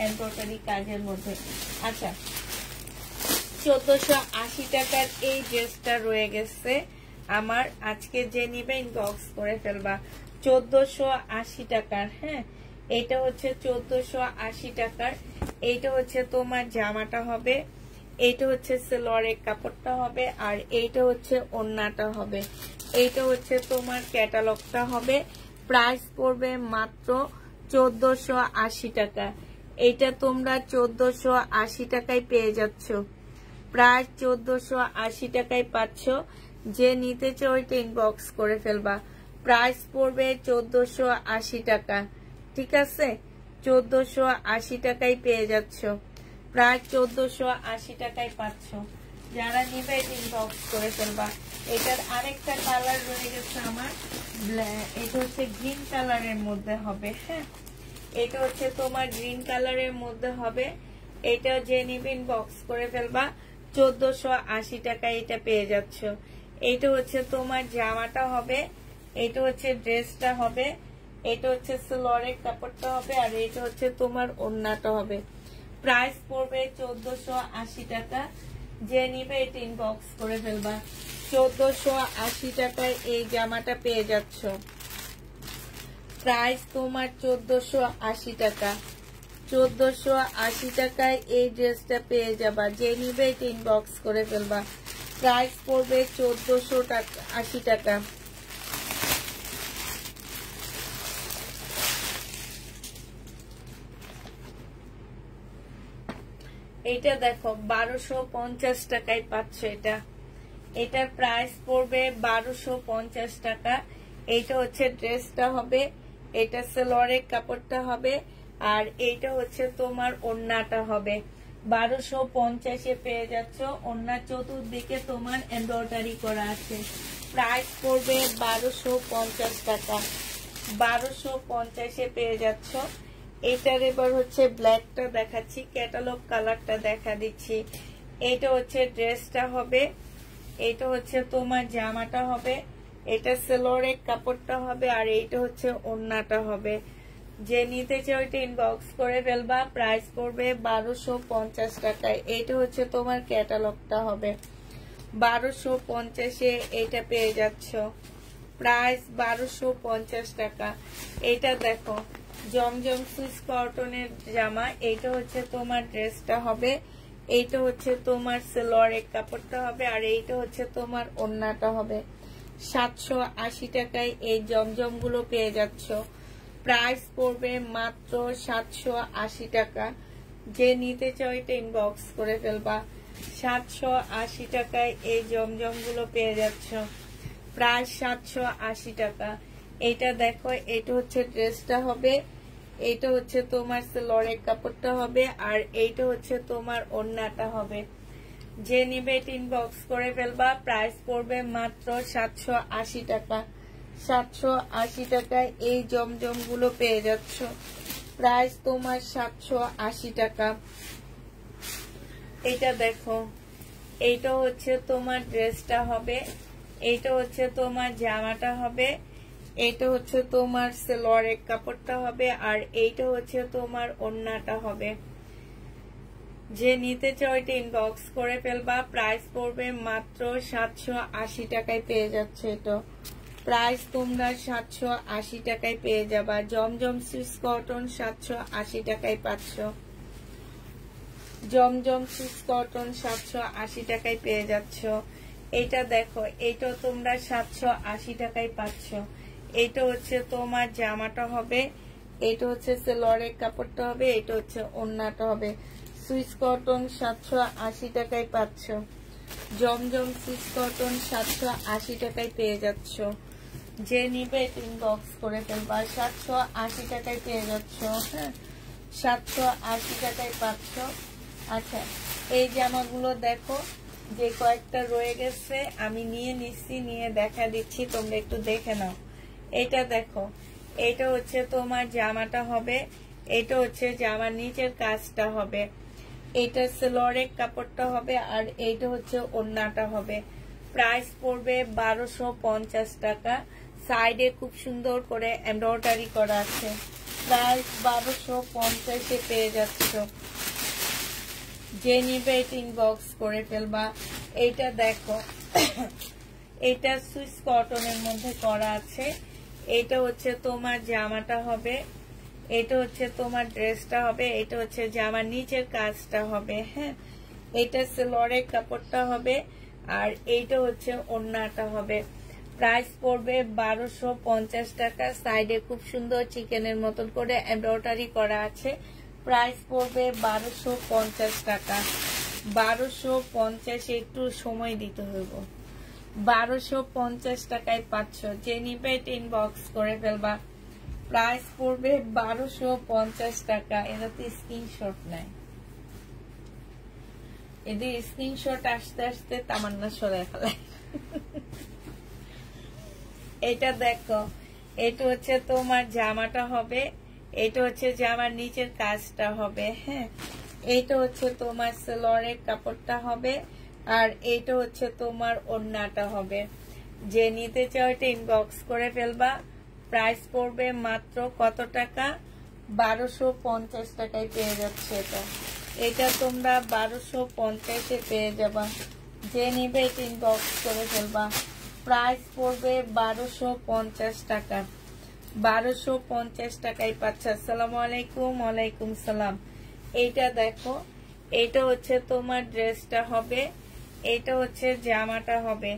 এমব্রয়ডারি কাজের মধ্যে আচ্ছা চোদ্দশো আশি টাকার এই ড্রেসটা রয়ে গেছে আমার আজকে যে নিবে ইনবক্স করে ফেলবা চোদ্দশো আশি টাকার হ্যাঁ এটা হচ্ছে চোদ্দশো আশি টাকার এইটা হচ্ছে তোমার জামাটা হবে এইটা হচ্ছে সেলোয়ারের কাপড়টা হবে আর এইটা হচ্ছে অন্যটা হবে এইটা হচ্ছে তোমার ক্যাটালগটা হবে প্রাইস পড়বে মাত্র চোদ্দশো আশি টাকা এটা তোমরা চোদ্দশো আশি টাকায় পেয়ে যাচ্ছ প্রায় চোদ্দশো আশি টাকায় পাচ্ছ যে নিতে চো ওইটা ইনবক্স করে ফেলবা প্রাইস পড়বে চোদ্দশো আশি টাকা ঠিক আছে চোদ্দশো আশি টাকায় পেয়ে যাচ্ছ প্রায় চোদ্দশো আশি টাকায় পাচ্ছ যারা নিবে এটি বক্স করে ফেলবা এটার আরেকটা কালার রয়ে গেছে আমার এটা হচ্ছে গ্রিন কালারের মধ্যে হবে হ্যাঁ এটা হচ্ছে তোমার গ্রিন কালারের মধ্যে হবে এটা যে নিবেন বক্স করে ফেলবা চোদ্দশো আশি টাকা এটা পেয়ে যাচ্ছ এটা হচ্ছে তোমার জামাটা হবে এটা হচ্ছে ড্রেসটা হবে এটা হচ্ছে স্লোরের কাপড়টা হবে আর এটা হচ্ছে তোমার ওন্নাটা হবে প্রাইস পড়বে চোদ্দশো আশি টাকা যে নিবে এটা বক্স করে ফেলবা চোদ্দশো আশি টাকায় এই জামাটা পেয়ে যাচ্ছ প্রাইস তোমার চোদ্দশো আশি টাকা চোদ্দশো আশি টাকায় এই ড্রেসটা পেয়ে যাবা যে নিবে এটা বক্স করে ফেলবা প্রাইস পড়বে চোদ্দশো টাকা আশি টাকা এটা দেখো বারোশো পঞ্চাশ টাকায় পাচ্ছ এটা এটার প্রাইস পড়বে বারোশো পঞ্চাশ টাকা এইটা হচ্ছে ড্রেসটা হবে এটা সেলরের কাপড়টা হবে আর এইটা হচ্ছে তোমার ওন্নাটা হবে বারোশো পঞ্চাশে পেয়ে যাচ্ছ ওন্না চতুর্দিকে তোমার এমব্রয়ডারি করা আছে প্রাইস পড়বে বারোশো পঞ্চাশ টাকা বারোশো পঞ্চাশে পেয়ে যাচ্ছ এটার এবার হচ্ছে ব্ল্যাকটা দেখাচ্ছি ক্যাটালগ কালারটা দেখা দিচ্ছি এটা হচ্ছে ড্রেসটা হবে এটা হচ্ছে তোমার জামাটা হবে এটা সেলোরের কাপড়টা হবে আর এইটা হচ্ছে ওন্নাটা হবে যে নিতে চাই ওইটা ইনবক্স করে ফেলবা প্রাইস পড়বে বারোশো পঞ্চাশ টাকায় এটা হচ্ছে তোমার ক্যাটালগটা হবে বারোশো পঞ্চাশে এটা পেয়ে যাচ্ছ প্রাইস বারোশো পঞ্চাশ টাকা এটা দেখো জমজম সুইস কটনের জামা এইটা হচ্ছে তোমার ড্রেসটা হবে এইটা হচ্ছে তোমার সেলোয়ারের কাপড়টা হবে আর এইটা হচ্ছে তোমার ওন্নাটা হবে সাতশো আশি টাকায় এই জমজমগুলো পেয়ে যাচ্ছ প্রাইস পড়বে মাত্র সাতশো আশি টাকা যে নিতে চাও এটা ইনবক্স করে ফেলবা সাতশো আশি টাকায় এই জমজমগুলো পেয়ে যাচ্ছ প্রায় সাতশো আশি টাকা এটা দেখো এটা হচ্ছে ড্রেসটা হবে এটা হচ্ছে তোমার লরের কাপড়টা হবে আর এইটা হচ্ছে তোমার অন্যটা হবে যে নিবে তিন বক্স করে ফেলবা প্রাইস পড়বে মাত্র সাতশো আশি টাকা সাতশো আশি টাকায় এই জমজমগুলো পেয়ে যাচ্ছ প্রাইস তোমার সাতশো আশি টাকা এটা দেখো এইটা হচ্ছে তোমার ড্রেসটা হবে এইটা হচ্ছে তোমার জামাটা হবে এটা হচ্ছে তোমার এক কাপড়টা হবে আর এইটা হচ্ছে তোমার অন্যটা হবে যে নিতে চাও এটা ইনবক্স করে ফেলবা প্রাইস পড়বে মাত্র সাতশো আশি টাকায় পেয়ে যাচ্ছে এটা প্রাইস তোমরা সাতশো আশি টাকায় পেয়ে যাবা জমজম সুইস কটন সাতশো আশি টাকায় পাচ্ছ জমজম সুইস কটন সাতশো আশি টাকায় পেয়ে যাচ্ছ এটা দেখো এটা তোমরা সাতশো আশি টাকায় পাচ্ছ এটা হচ্ছে তোমার জামাটা হবে এটা হচ্ছে সেলোয়ারের কাপড়টা হবে এটা হচ্ছে ওন্নাটা হবে সুইচ কটন সাতশো আশি টাকায় পাচ্ছ জমজম সুইচ কটন সাতশো আশি টাকায় পেয়ে যাচ্ছ যে নিবে তিন বক্স করে ফেলবা সাতশো আশি টাকায় পেয়ে যাচ্ছ হ্যাঁ সাতশো আশি টাকায় পাচ্ছ আচ্ছা এই জামাগুলো দেখো যে কয়েকটা রয়ে গেছে আমি নিয়ে নিচ্ছি নিয়ে দেখা দিচ্ছি তোমরা একটু দেখে নাও এটা দেখো এটা হচ্ছে তোমার জামাটা হবে এটা হচ্ছে জামার নিচের কাজটা হবে এটা সেলোরের কাপড়টা হবে আর এইটা হচ্ছে ওড়নাটা হবে প্রাইস পড়বে বারোশো পঞ্চাশ টাকা সাইডে খুব সুন্দর করে এমব্রয়ডারি করা আছে প্রাইস বারোশো পঞ্চাশে পেয়ে যাচ্ছ যে নিবে ইনবক্স করে ফেলবা এইটা দেখো এটা সুইচ কটনের মধ্যে করা আছে এইটা হচ্ছে তোমার জামাটা হবে এটা হচ্ছে তোমার ড্রেসটা হবে এটা হচ্ছে জামার নিচের কাজটা হবে হ্যাঁ এটা সেলরের কাপড়টা হবে আর এইটা হচ্ছে অন্যটা হবে প্রাইস পড়বে বারোশো পঞ্চাশ টাকা সাইডে খুব সুন্দর চিকেনের মতন করে এমব্রয়ডারি করা আছে প্রাইস পড়বে বারোশো পঞ্চাশ টাকা বারোশো পঞ্চাশে একটু সময় দিতে হইব বারোশো পঞ্চাশ টাকায় পাচ্ছ যে করে ফেলবা প্রাইস পড়বে টাকা স্ক্রিনশট স্ক্রিনশট আসতে আসতে তামান্না সরে ফেলে এটা দেখো এটা হচ্ছে তোমার জামাটা হবে এটা হচ্ছে জামার নিচের কাজটা হবে হ্যাঁ এটা হচ্ছে তোমার সেলরের কাপড়টা হবে আর এইটা হচ্ছে তোমার অন্যটা হবে যে নিতে চাও এটা ইনবক্স করে ফেলবা প্রাইস পড়বে মাত্র কত টাকা বারোশো পঞ্চাশ টাকায় পেয়ে যাচ্ছে এটা এটা তোমরা বারোশো পঞ্চাশে পেয়ে যাবা যে নিবে এটা ইনবক্স করে ফেলবা প্রাইস পড়বে বারোশো পঞ্চাশ টাকা বারোশো পঞ্চাশ টাকায় পাচ্ছে আসসালাম আলাইকুম ওয়ালাইকুম সালাম এইটা দেখো এটা হচ্ছে তোমার ড্রেসটা হবে এটা হচ্ছে জামাটা হবে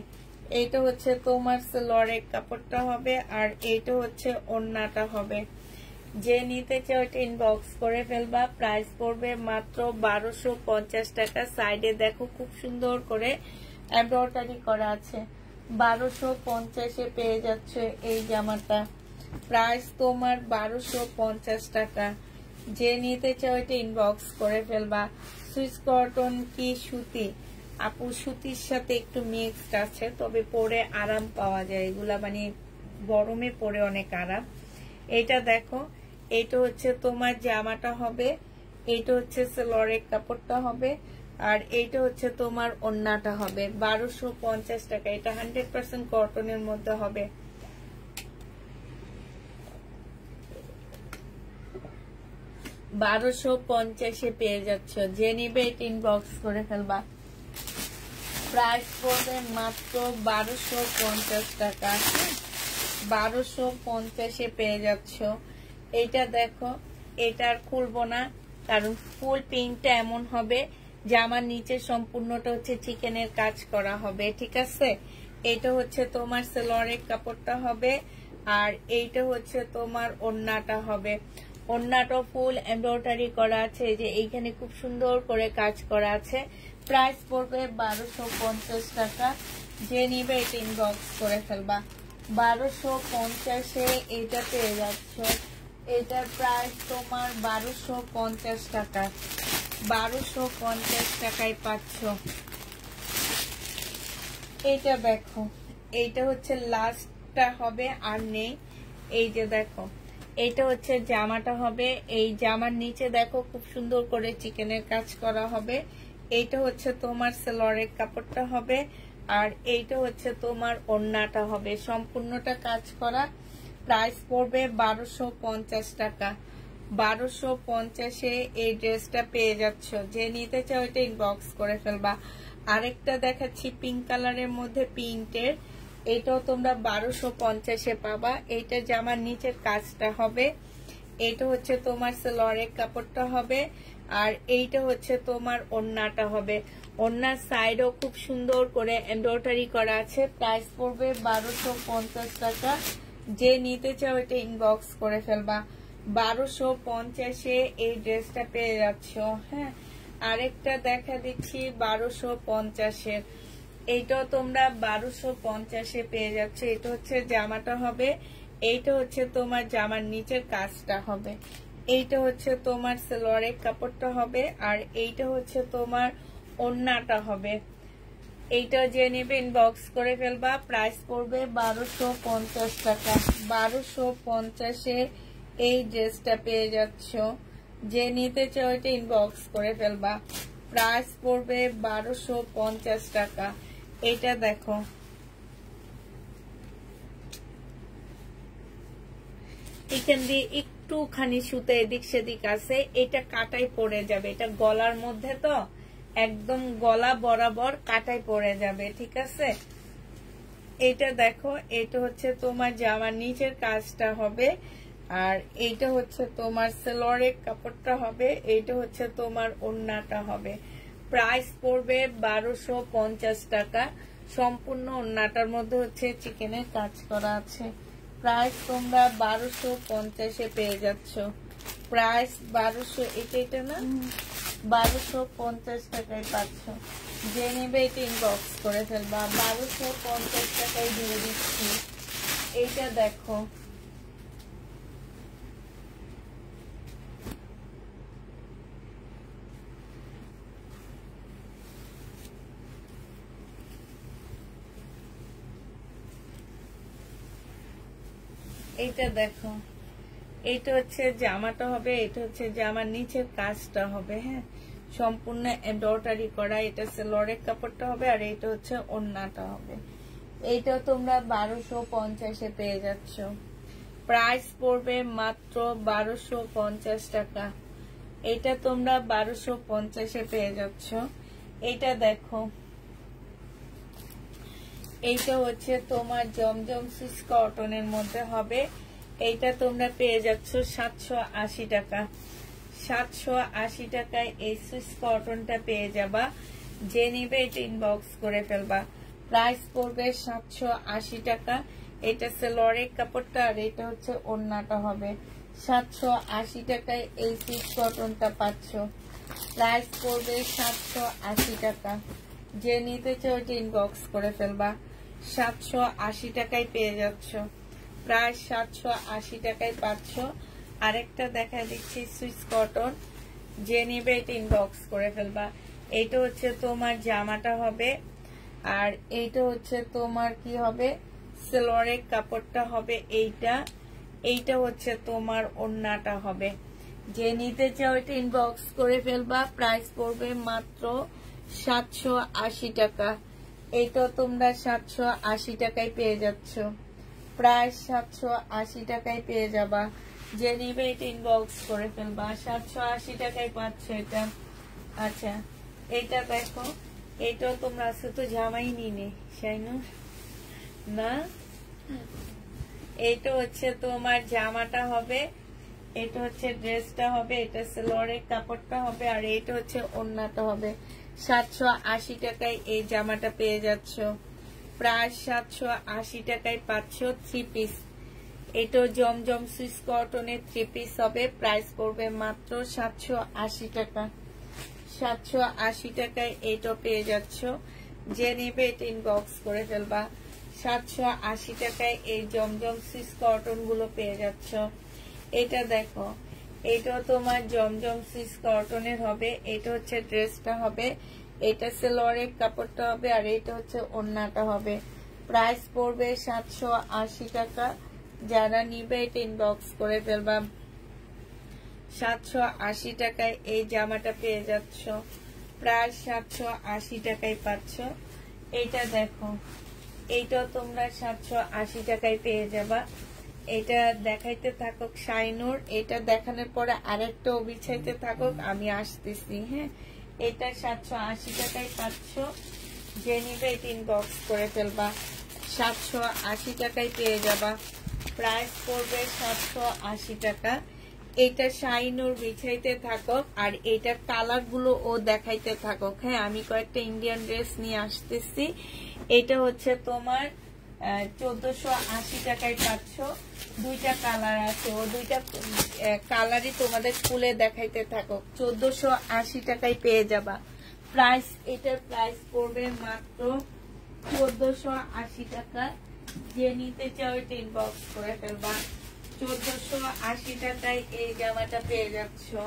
এইটা হচ্ছে তোমার লরের কাপড়টা হবে আর এইটা হচ্ছে ওন্নাটা হবে যে নিতে চাও এটা ইনবক্স করে ফেলবা প্রাইস পড়বে মাত্র বারোশো পঞ্চাশ টাকা সাইডে দেখো খুব সুন্দর করে এমব্রয়ডারি করা আছে বারোশো পঞ্চাশে পেয়ে যাচ্ছে এই জামাটা প্রাইস তোমার বারোশো পঞ্চাশ টাকা যে নিতে চাও এটা ইনবক্স করে ফেলবা সুইচ কটন কি সুতি আপু সুতির সাথে একটু মিক্সড আছে তবে পরে আরাম পাওয়া যায় এগুলা মানে গরমে পরে অনেক আরাম এটা দেখো এটা হচ্ছে তোমার জামাটা হবে এটা হচ্ছে সেলরের কাপড়টা হবে আর এটা হচ্ছে তোমার অন্যটা হবে বারোশো পঞ্চাশ টাকা এটা হান্ড্রেড পার্সেন্ট কটনের মধ্যে হবে বারোশো পঞ্চাশে পেয়ে যাচ্ছ যে নিবে ইনবক্স করে ফেলবা প্রাইস পড়বে মাত্র বারোশো পঞ্চাশ টাকা বারোশো পঞ্চাশে পেয়ে যাচ্ছ এটা দেখো এটা আর খুলবো না কারণ ফুল পিঙ্কটা এমন হবে যে আমার নিচে সম্পূর্ণটা হচ্ছে চিকেনের কাজ করা হবে ঠিক আছে এটা হচ্ছে তোমার সেলরের কাপড়টা হবে আর এইটা হচ্ছে তোমার অন্যটা হবে অন্যটা ফুল এমব্রয়ডারি করা আছে যে এইখানে খুব সুন্দর করে কাজ করা আছে প্রাইস পড়বে বারোশো পঞ্চাশ টাকা যে নিবে এটা ইনবক্স করে ফেলবা বারোশো পঞ্চাশে এটা পেয়ে যাচ্ছ এটার প্রাইস তোমার বারোশো পঞ্চাশ টাকা বারোশো পঞ্চাশ টাকায় পাচ্ছ এটা দেখো এইটা হচ্ছে লাস্টটা হবে আর নেই এই যে দেখো এইটা হচ্ছে জামাটা হবে এই জামার নিচে দেখো খুব সুন্দর করে চিকেনের কাজ করা হবে এইটা হচ্ছে তোমার সেলরের কাপড়টা হবে আর এইটা হচ্ছে তোমার অন্যটা হবে সম্পূর্ণটা কাজ করা প্রাইস পড়বে বারোশো পঞ্চাশ টাকা বারোশো পঞ্চাশে এই ড্রেসটা পেয়ে যাচ্ছ যে নিতে চাও এটা ইনবক্স করে ফেলবা আরেকটা দেখাচ্ছি পিঙ্ক কালারের মধ্যে প্রিন্টের এটাও তোমরা বারোশো পঞ্চাশে পাবা এইটা জামার নিচের কাজটা হবে এটা হচ্ছে তোমার সেলরের কাপড়টা হবে আর এইটা হচ্ছে তোমার অন্যটা হবে অন্যার সাইডও খুব সুন্দর করে এন্ডোটারি করা আছে প্রাইস পড়বে বারোশো পঞ্চাশ টাকা যে নিতে চাও এটা ইনবক্স করে ফেলবা বারোশো পঞ্চাশে এই ড্রেসটা পেয়ে যাচ্ছ হ্যাঁ আরেকটা দেখা দিচ্ছি বারোশো পঞ্চাশের এইটাও তোমরা বারোশো পঞ্চাশে পেয়ে যাচ্ছ এটা হচ্ছে জামাটা হবে এইটা হচ্ছে তোমার জামার নিচের কাজটা হবে এইটা হচ্ছে তোমার সেলোয়ারের কাপড়টা হবে আর এইটা হচ্ছে তোমার ওন্নাটা হবে এইটা যে নেবে ইনবক্স করে ফেলবা প্রাইস পড়বে বারোশো পঞ্চাশ টাকা বারোশো পঞ্চাশে এই ড্রেসটা পেয়ে যাচ্ছ যে নিতে চাও এটা ইনবক্স করে ফেলবা প্রাইস পড়বে বারোশো পঞ্চাশ টাকা এটা দেখো এখান দিয়ে একটুখানি সুতো এদিক সেদিক আছে এটা কাটাই পড়ে যাবে এটা গলার মধ্যে তো একদম গলা বরাবর কাটাই পড়ে যাবে ঠিক আছে এটা দেখো এটা হচ্ছে তোমার জামার নিচের কাজটা হবে আর এইটা হচ্ছে তোমার সেলোয়ারের কাপড়টা হবে এইটা হচ্ছে তোমার ওন্নাটা হবে প্রাইস পড়বে বারোশো পঞ্চাশ টাকা সম্পূর্ণ ওন্নাটার মধ্যে হচ্ছে চিকেনের কাজ করা আছে প্রাইস তোমরা বারোশো পঞ্চাশে পেয়ে যাচ্ছ প্রাইস বারোশো এটা এটা না বারোশো পঞ্চাশ টাকায় পাচ্ছ যে নেবে এটা ইনবক্স করে ফেলবা বারোশো পঞ্চাশ টাকায় দিয়ে দিচ্ছি এইটা দেখো এইটা দেখো এইটা হচ্ছে জামাটা হবে এটা হচ্ছে জামার নিচের কাজটা হবে হ্যাঁ সম্পূর্ণ এম্ব্রয়ডারি করা এটা হচ্ছে লরের কাপড়টা হবে আর এটা হচ্ছে ওন্নাটা হবে এইটা তোমরা বারোশো পঞ্চাশে পেয়ে যাচ্ছ প্রাইস পড়বে মাত্র বারোশো পঞ্চাশ টাকা এটা তোমরা বারোশো পঞ্চাশে পেয়ে যাচ্ছ এটা দেখো এইটা হচ্ছে তোমার জমজম সুইচ কটনের মধ্যে হবে এইটা তোমরা পেয়ে যাচ্ছ সাতশো আশি টাকা সাতশো আশি টাকায় এই সুইচ কটনটা পেয়ে যাবা যে নিবে এটা ইনবক্স করে ফেলবা প্রাইস পড়বে সাতশো আশি টাকা এটা সেলোয়ারের কাপড়টা আর এটা হচ্ছে অন্যটা হবে সাতশো আশি টাকায় এই সুইচ কটনটা পাচ্ছ প্রাইস পড়বে সাতশো আশি টাকা যে নিতে চাও এটা ইনবক্স করে ফেলবা সাতশো আশি টাকায় পেয়ে যাচ্ছ প্রায় সাতশো আশি টাকায় পাচ্ছ আরেকটা দেখা দিচ্ছি সুইচ কটন যে নেবে এটা ইনবক্স করে ফেলবা এইটা হচ্ছে তোমার জামাটা হবে আর এইটা হচ্ছে তোমার কি হবে সেলোয়ারের কাপড়টা হবে এইটা এইটা হচ্ছে তোমার ওন্নাটা হবে যে নিতে চাও এটা ইনবক্স করে ফেলবা প্রাইস পড়বে মাত্র সাতশো আশি টাকা এটা তোমরা সাতশো আশি টাকায় পেয়ে যাচ্ছ প্রায় সাতশো আশি টাকায় পেয়ে যাবা যে নিবে ইনবক্স করে ফেলবা সাতশো আশি টাকায় পাচ্ছ এটা আচ্ছা এটা দেখো এটাও তোমরা শুধু জামাই নিনে শাইনুর না এটা হচ্ছে তোমার জামাটা হবে এটা হচ্ছে ড্রেসটা হবে এটা সেলোয়ারের কাপড়টা হবে আর এটা হচ্ছে অন্যটা হবে সাতশো আশি টাকায় এই জামাটা পেয়ে যাচ্ছ প্রায় সাতশো আশি টাকায় পাচ্ছ থ্রি পিস এটাও জমজম সুইস কটনের থ্রি পিস হবে প্রাইস পড়বে মাত্র সাতশো আশি টাকা সাতশো আশি টাকায় এটাও পেয়ে যাচ্ছ যে নেবে এটা বক্স করে ফেলবা সাতশো আশি টাকায় এই জমজম সুইস কটনগুলো পেয়ে যাচ্ছ এটা দেখো এটা তোমার জমজম সুইস কটনের হবে এটা হচ্ছে ড্রেসটা হবে এটা সেলোয়ারের কাপড়টা হবে আর এটা হচ্ছে ওন্নাটা হবে প্রাইস পড়বে সাতশো আশি টাকা যারা নিবে এটা ইনবক্স করে ফেলবা সাতশো আশি টাকায় এই জামাটা পেয়ে যাচ্ছ প্রায় সাতশো আশি টাকায় পাচ্ছ এটা দেখো এইটা তোমরা সাতশো আশি টাকায় পেয়ে যাবা এটা দেখাইতে থাকুক শাইনুর এটা দেখানোর পরে আরেকটা অভিছাইতে থাকুক আমি আসতেছি হ্যাঁ এটা সাতশো আশি টাকায় পাঁচশো যে নিবে তিন বক্স করে ফেলবা সাতশো আশি টাকায় পেয়ে যাবা প্রাইস পড়বে সাতশো আশি টাকা এটা শাইনুর বিছাইতে থাকুক আর এটার কালারগুলো ও দেখাইতে থাকুক হ্যাঁ আমি কয়েকটা ইন্ডিয়ান ড্রেস নিয়ে আসতেছি এটা হচ্ছে তোমার চোদ্দোশো আশি টাকায় পাচ্ছো দুইটা কালার আছে ও দুইটা কালারই তোমাদের খুলে দেখাইতে থাকো চোদ্দোশো আশি টাকায় পেয়ে যাবা প্রাইস এটার প্রাইস পড়বে মাত্র চোদ্দোশো আশি টাকা যে নিতে চাও এটা ইনবক্স করে ফেলবা চোদ্দোশো আশি টাকায় এই জামাটা পেয়ে যাচ্ছো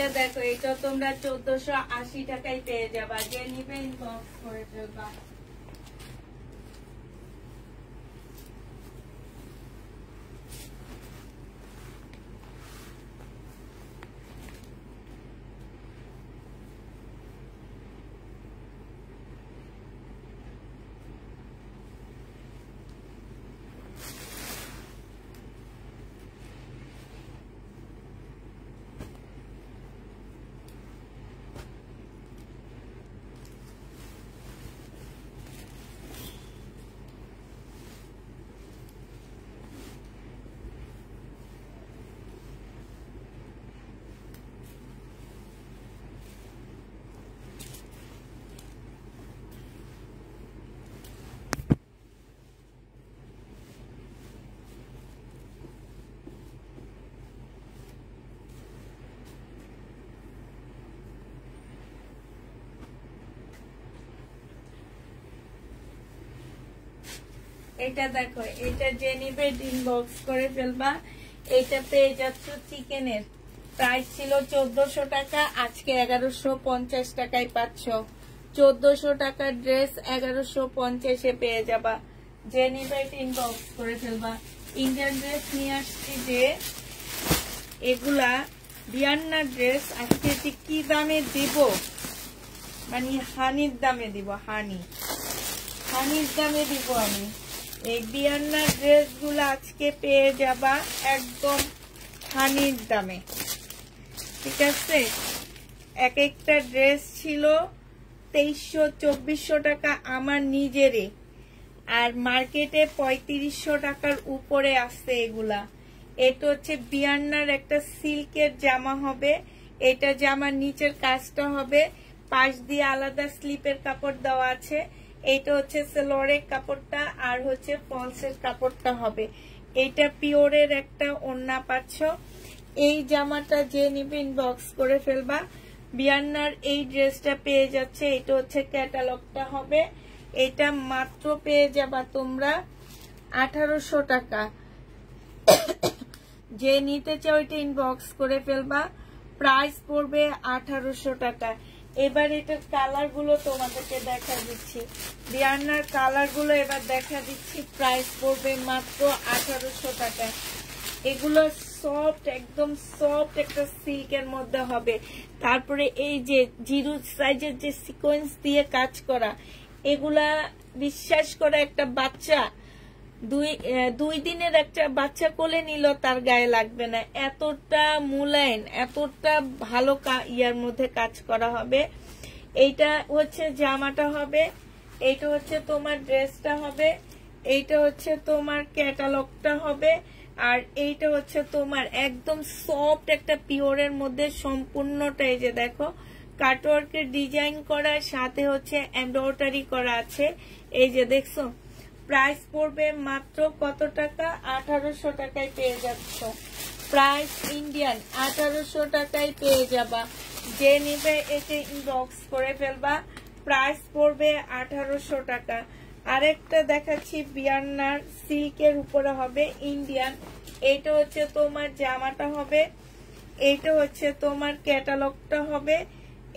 এটা আচ্ছা, দেখো এটা তোমরা চোদ্দশো আশি টাকায় পেয়ে যাবা জেনিবেন বক্স করে দেবা এটা দেখো এটা যে নিবে ডিম বক্স করে ফেলবা এটা পেয়ে যাচ্ছ চিকেনের প্রাইস ছিল চোদ্দশো টাকা আজকে এগারোশো পঞ্চাশ টাকায় পাচ্ছ চোদ্দশো টাকার ড্রেস এগারোশো পঞ্চাশে পেয়ে যাবা যে নিবে ডিম বক্স করে ফেলবা ইন্ডিয়ান ড্রেস নিয়ে আসছি যে এগুলা বিয়ান্নার ড্রেস আজকে যে কি দামে দিব মানে হানির দামে দিব হানি হানির দামে দিব আমি এই বিয়ান্নার ড্রেসগুলো আজকে পেয়ে যাবা একদম হানির দামে ঠিক আছে এক একটা ড্রেস ছিল তেইশশো চব্বিশশো টাকা আমার নিজেরে আর মার্কেটে পঁয়ত্রিশশো টাকার উপরে আছে এগুলা এটা হচ্ছে বিয়ান্নার একটা সিল্কের জামা হবে এটা জামার নিচের কাজটা হবে পাশ দিয়ে আলাদা স্লিপের কাপড় দেওয়া আছে এইটা হচ্ছে সেলোয়ারের কাপড়টা আর হচ্ছে ফলসের কাপড়টা হবে এটা পিওরের একটা ওন্না পাচ্ছ এই জামাটা যে নিবে ইনবক্স করে ফেলবা বিয়ান্নার এই ড্রেসটা পেয়ে যাচ্ছে এটা হচ্ছে ক্যাটালগটা হবে এটা মাত্র পেয়ে যাবা তোমরা আঠারোশো টাকা যে নিতে চাও এটা ইনবক্স করে ফেলবা প্রাইস পড়বে আঠারোশো টাকা এবার এটার কালারগুলো তোমাদেরকে দেখা দিচ্ছি কালার কালারগুলো এবার দেখা দিচ্ছি প্রাইস পড়বে মাত্র আঠারোশো টাকা এগুলো সফট একদম সফট একটা সিল্কের মধ্যে হবে তারপরে এই যে জিরু সাইজের যে সিকোয়েন্স দিয়ে কাজ করা এগুলা বিশ্বাস করা একটা বাচ্চা দুই দুই দিনের একটা বাচ্চা কোলে নিল তার গায়ে লাগবে না এতটা মূলায়ন এতটা ভালো ইয়ার মধ্যে কাজ করা হবে এইটা হচ্ছে জামাটা হবে এইটা হচ্ছে তোমার ড্রেসটা হবে এইটা হচ্ছে তোমার ক্যাটালগটা হবে আর এইটা হচ্ছে তোমার একদম সফট একটা পিওরের মধ্যে সম্পূর্ণটা এই যে দেখো কাটওয়ার্কের ডিজাইন করার সাথে হচ্ছে এমব্রয়ডারি করা আছে এই যে দেখছো প্রাইস পড়বে মাত্র কত টাকা আঠারোশো টাকায় পেয়ে যাচ্ছ প্রাইস ইন্ডিয়ান আঠারোশো টাকায় পেয়ে যাবা যে নিবে একে ইনবক্স করে ফেলবা প্রাইস পড়বে আঠারোশো টাকা আরেকটা দেখাচ্ছি বিয়ান্নার সিল্কের উপরে হবে ইন্ডিয়ান এটা হচ্ছে তোমার জামাটা হবে এইটা হচ্ছে তোমার ক্যাটালগটা হবে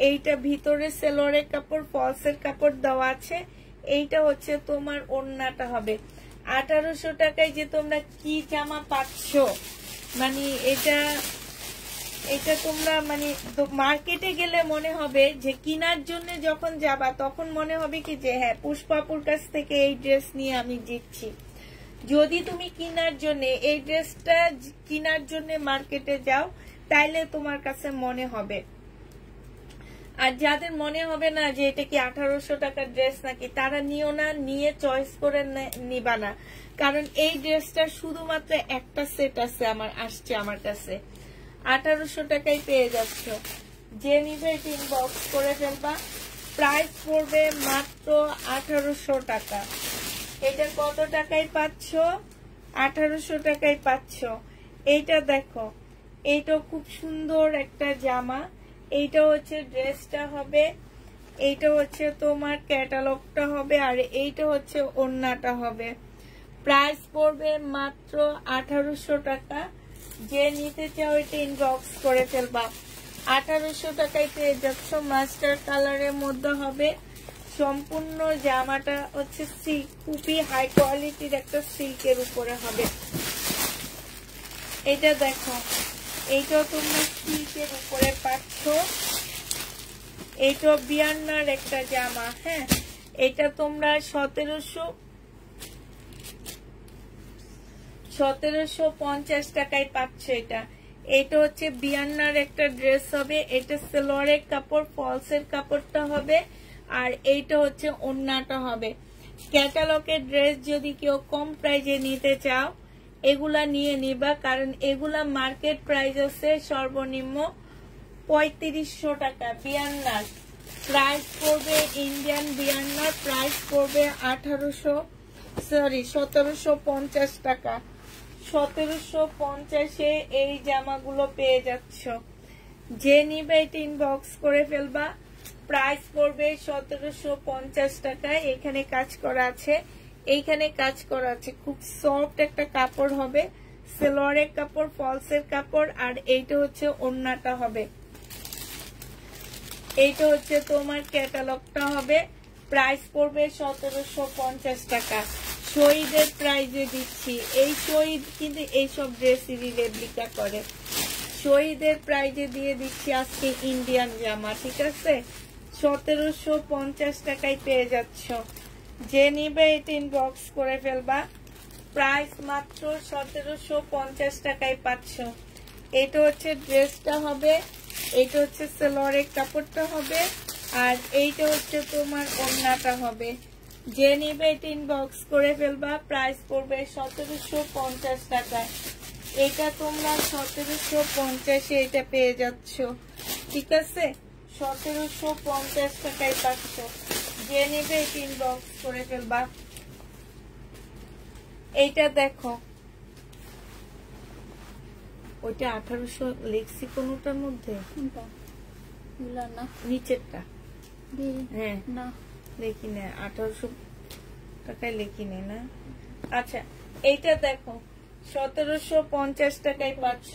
এইটা ভিতরে সেলোরের কাপড় ফলসের কাপড় দেওয়া আছে এইটা হচ্ছে তোমার ওড়নাটা হবে আঠারোশো টাকায় যে তোমরা কি জামা পাচ্ছ মানে এটা এটা তোমরা মানে মার্কেটে গেলে মনে হবে যে কিনার জন্য যখন যাবা তখন মনে হবে কি যে হ্যাঁ পুষ্পাপুর কাছ থেকে এই ড্রেস নিয়ে আমি জিতছি যদি তুমি কিনার জন্য এই ড্রেসটা কিনার জন্য মার্কেটে যাও তাইলে তোমার কাছে মনে হবে আর যাদের মনে হবে না যে এটা কি আঠারোশো টাকার ড্রেস নাকি তারা নিও না নিয়ে চয়েস করে নিবা না কারণ এই ড্রেসটা শুধুমাত্র একটা সেট আছে আমার আসছে আমার কাছে আঠারোশো টাকাই পেয়ে যাচ্ছ যে নিবে তিন বক্স করে ফেলবা প্রাইস পড়বে মাত্র আঠারোশো টাকা এটা কত টাকায় পাচ্ছ আঠারোশো টাকায় পাচ্ছ এইটা দেখো এইটা খুব সুন্দর একটা জামা এইটা হচ্ছে ড্রেসটা হবে এইটা হচ্ছে তোমার ক্যাটালগটা হবে আর এইটা হচ্ছে ওন্নাটা হবে প্রাইস পড়বে মাত্র আঠারোশো টাকা যে নিতে চাও এটা ইনবক্স করে ফেলবা আঠারোশো টাকায় পেয়ে যাচ্ছ মাস্টার কালারের মধ্যে হবে সম্পূর্ণ জামাটা হচ্ছে সিল্ক খুবই হাই কোয়ালিটির একটা সিল্কের উপরে হবে এটা দেখো এইটা তোমরা সিল্কের উপরে পাচ্ছ এইটা বিয়ান্নার একটা জামা হ্যাঁ এটা তোমরা সতেরোশো সতেরোশো পঞ্চাশ টাকায় পাচ্ছ এটা এটা হচ্ছে বিয়ান্নার একটা ড্রেস হবে এটা সেলোয়ারের কাপড় ফলসের কাপড়টা হবে আর এইটা হচ্ছে অন্যটা হবে ক্যাটালগের ড্রেস যদি কেউ কম প্রাইজে নিতে চাও এগুলা নিয়ে নিবা কারণ এগুলা মার্কেট প্রাইস আছে সর্বনিম্ন পঁয়ত্রিশশো টাকা বিয়ান্নার প্রাইস পড়বে ইন্ডিয়ান বিয়ান্নার প্রাইস পড়বে আঠারোশো সরি সতেরোশো পঞ্চাশ টাকা সতেরোশো পঞ্চাশে এই জামাগুলো পেয়ে যাচ্ছ যে নিবে এটি ইনবক্স করে ফেলবা প্রাইস পড়বে সতেরোশো পঞ্চাশ টাকায় এখানে কাজ করা আছে এইখানে কাজ করা আছে খুব সফট একটা কাপড় হবে সেলোয়ারের কাপড় ফলসের কাপড় আর এইটা হচ্ছে ওন্নাটা হবে এইটা হচ্ছে তোমার ক্যাটালগটা হবে প্রাইস পড়বে সতেরোশো পঞ্চাশ টাকা শহীদের প্রাইজে দিচ্ছি এই শহীদ কিন্তু এইসব ড্রেসেরই রেপ্লিকা করে শহীদের প্রাইজে দিয়ে দিচ্ছি আজকে ইন্ডিয়ান জামা ঠিক আছে সতেরোশো পঞ্চাশ টাকায় পেয়ে যাচ্ছ যে নিবে তিন বক্স করে ফেলবা প্রাইস মাত্র সতেরোশো পঞ্চাশ টাকায় পাঁচশ এটা হচ্ছে ড্রেসটা হবে এটা হচ্ছে সেলোয়ারের কাপড়টা হবে আর এইটা হচ্ছে তোমার ওমনাটা হবে যে নিবে তিন বক্স করে ফেলবা প্রাইস পড়বে সতেরোশো পঞ্চাশ টাকায় এটা তোমরা সতেরোশো পঞ্চাশে এটা পেয়ে যাচ্ছ ঠিক আছে সতেরোশো পঞ্চাশ টাকায় পাচ্ছ যে নেবে এই তিন বক্স ফেলবা এইটা দেখো ওইটা আঠারোশো মধ্যে নিচেরটা হ্যাঁ না আঠারোশো টাকায় লেখি না আচ্ছা এইটা দেখো সতেরোশো পঞ্চাশ টাকায় পাচ্ছ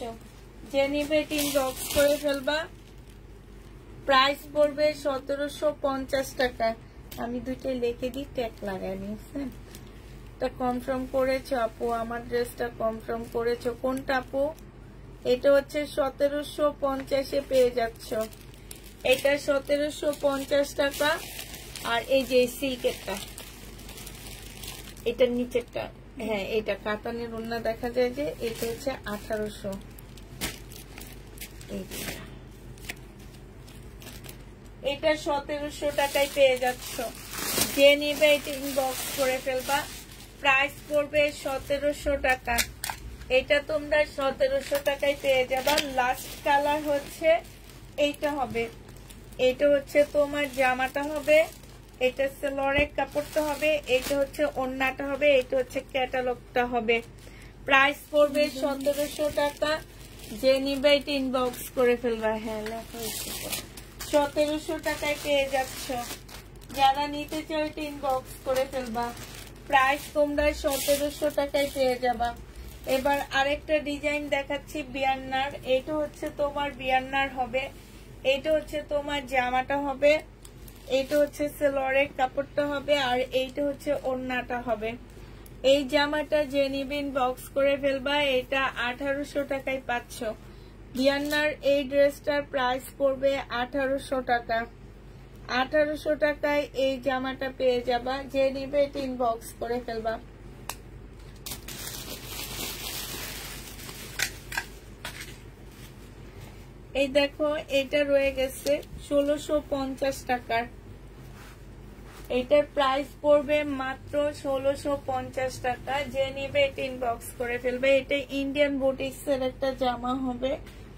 যে তিন বক্স করে ফেলবা প্রাইস পড়বে সতেরোশো পঞ্চাশ টাকায় আমি দুইটাই লেখে দিই ট্যাগ লাগাই নিয়েছেন এটা কনফার্ম করেছো আপু আমার ড্রেসটা কনফার্ম করেছো কোনটা আপু এটা হচ্ছে সতেরোশো পঞ্চাশে পেয়ে যাচ্ছ এটা সতেরোশো পঞ্চাশ টাকা আর এই যে সিল্কেরটা এটার নিচেরটা হ্যাঁ এটা কাতানের ওন্না দেখা যায় যে এটা হচ্ছে আঠারোশো এইটা এটা সতেরোশো টাকায় পেয়ে যাচ্ছ যে নিবে এটা ইনবক্স করে ফেলবা প্রাইস পড়বে সতেরোশো টাকা এটা তোমরা সতেরোশো টাকায় পেয়ে যাবা লাস্ট কালার হচ্ছে এইটা হবে এটা হচ্ছে তোমার জামাটা হবে এটা সেলোরের কাপড়টা হবে এটা হচ্ছে অন্যটা হবে এটা হচ্ছে ক্যাটালগটা হবে প্রাইস পড়বে সতেরোশো টাকা যে নিবে এটা ইনবক্স করে ফেলবা হ্যাঁ লেখা সতেরোশো টাকায় পেয়ে যাচ্ছ যারা নিতে চাও তিন বক্স করে ফেলবা প্রাইস তোমরা সতেরোশো টাকায় পেয়ে যাবা এবার আরেকটা ডিজাইন দেখাচ্ছি বিয়ান্নার এটা হচ্ছে তোমার বিয়ান্নার হবে এটা হচ্ছে তোমার জামাটা হবে এটা হচ্ছে সেলোয়ারের কাপড়টা হবে আর এইটা হচ্ছে ওড়নাটা হবে এই জামাটা যে বক্স করে ফেলবা এটা আঠারোশো টাকায় পাচ্ছ বিয়ান্নার এই ড্রেসটার প্রাইস পড়বে আঠারোশো টাকা আঠারোশো টাকায় এই জামাটা পেয়ে যাবা যে নিবে তিন বক্স করে ফেলবা এই দেখো এটা রয়ে গেছে ষোলোশো পঞ্চাশ টাকার এটার প্রাইস পড়বে মাত্র ষোলোশো পঞ্চাশ টাকা যে নেবে এটা ইনবক্স করে ফেলবে এটা ইন্ডিয়ান বুটিক্স এর একটা জামা হবে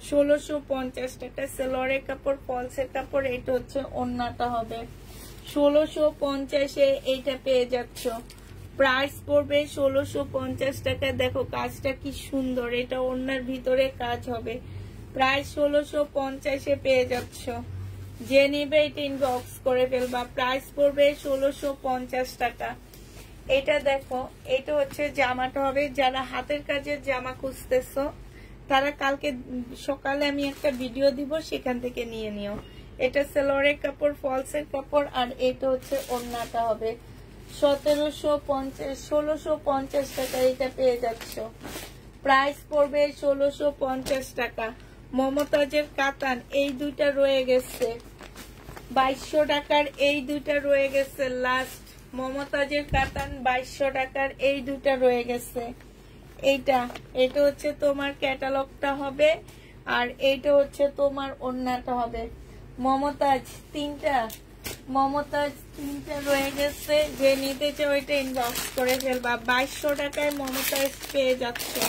ষোলোশো পঞ্চাশ টাকা সেলরে কাপড় ফলসের কাপড় এটা হচ্ছে অন্যটা হবে ষোলোশো পঞ্চাশে এইটা পেয়ে যাচ্ছ প্রাইস পড়বে ষোলোশো পঞ্চাশ টাকা দেখো কাজটা কি সুন্দর এটা অন্যার ভিতরে কাজ হবে প্রায় ষোলোশো পঞ্চাশে পেয়ে যাচ্ছ যে নিবে এটা ইনবক্স করে ফেলবা প্রাইস পড়বে ষোলোশো পঞ্চাশ টাকা এটা দেখো এটা হচ্ছে জামাটা হবে যারা হাতের কাজের জামা খুঁজতেছ তারা কালকে সকালে আমি একটা ভিডিও দিব সেখান থেকে নিয়ে নিও এটা সেলোয়ারের কাপড় ফলসের কাপড় আর এটা হচ্ছে ওড়নাটা হবে সতেরোশো পঞ্চাশ ষোলোশো পঞ্চাশ টাকা এটা পেয়ে যাচ্ছ প্রাইস পড়বে ষোলোশো পঞ্চাশ টাকা মমতাজের কাতান এই দুইটা রয়ে গেছে বাইশশো টাকার এই দুইটা রয়ে গেছে লাস্ট মমতাজের কাতান বাইশশো টাকার এই দুইটা রয়ে গেছে এইটা এটা হচ্ছে তোমার ক্যাটালগটা হবে আর এইটা হচ্ছে তোমার অন্যটা হবে মমতাজ তিনটা মমতাজ তিনটা রয়ে গেছে যে নিতে চাও এটা ইনবক্স করে ফেলবা বাইশশো টাকায় মমতাজ পেয়ে যাচ্ছে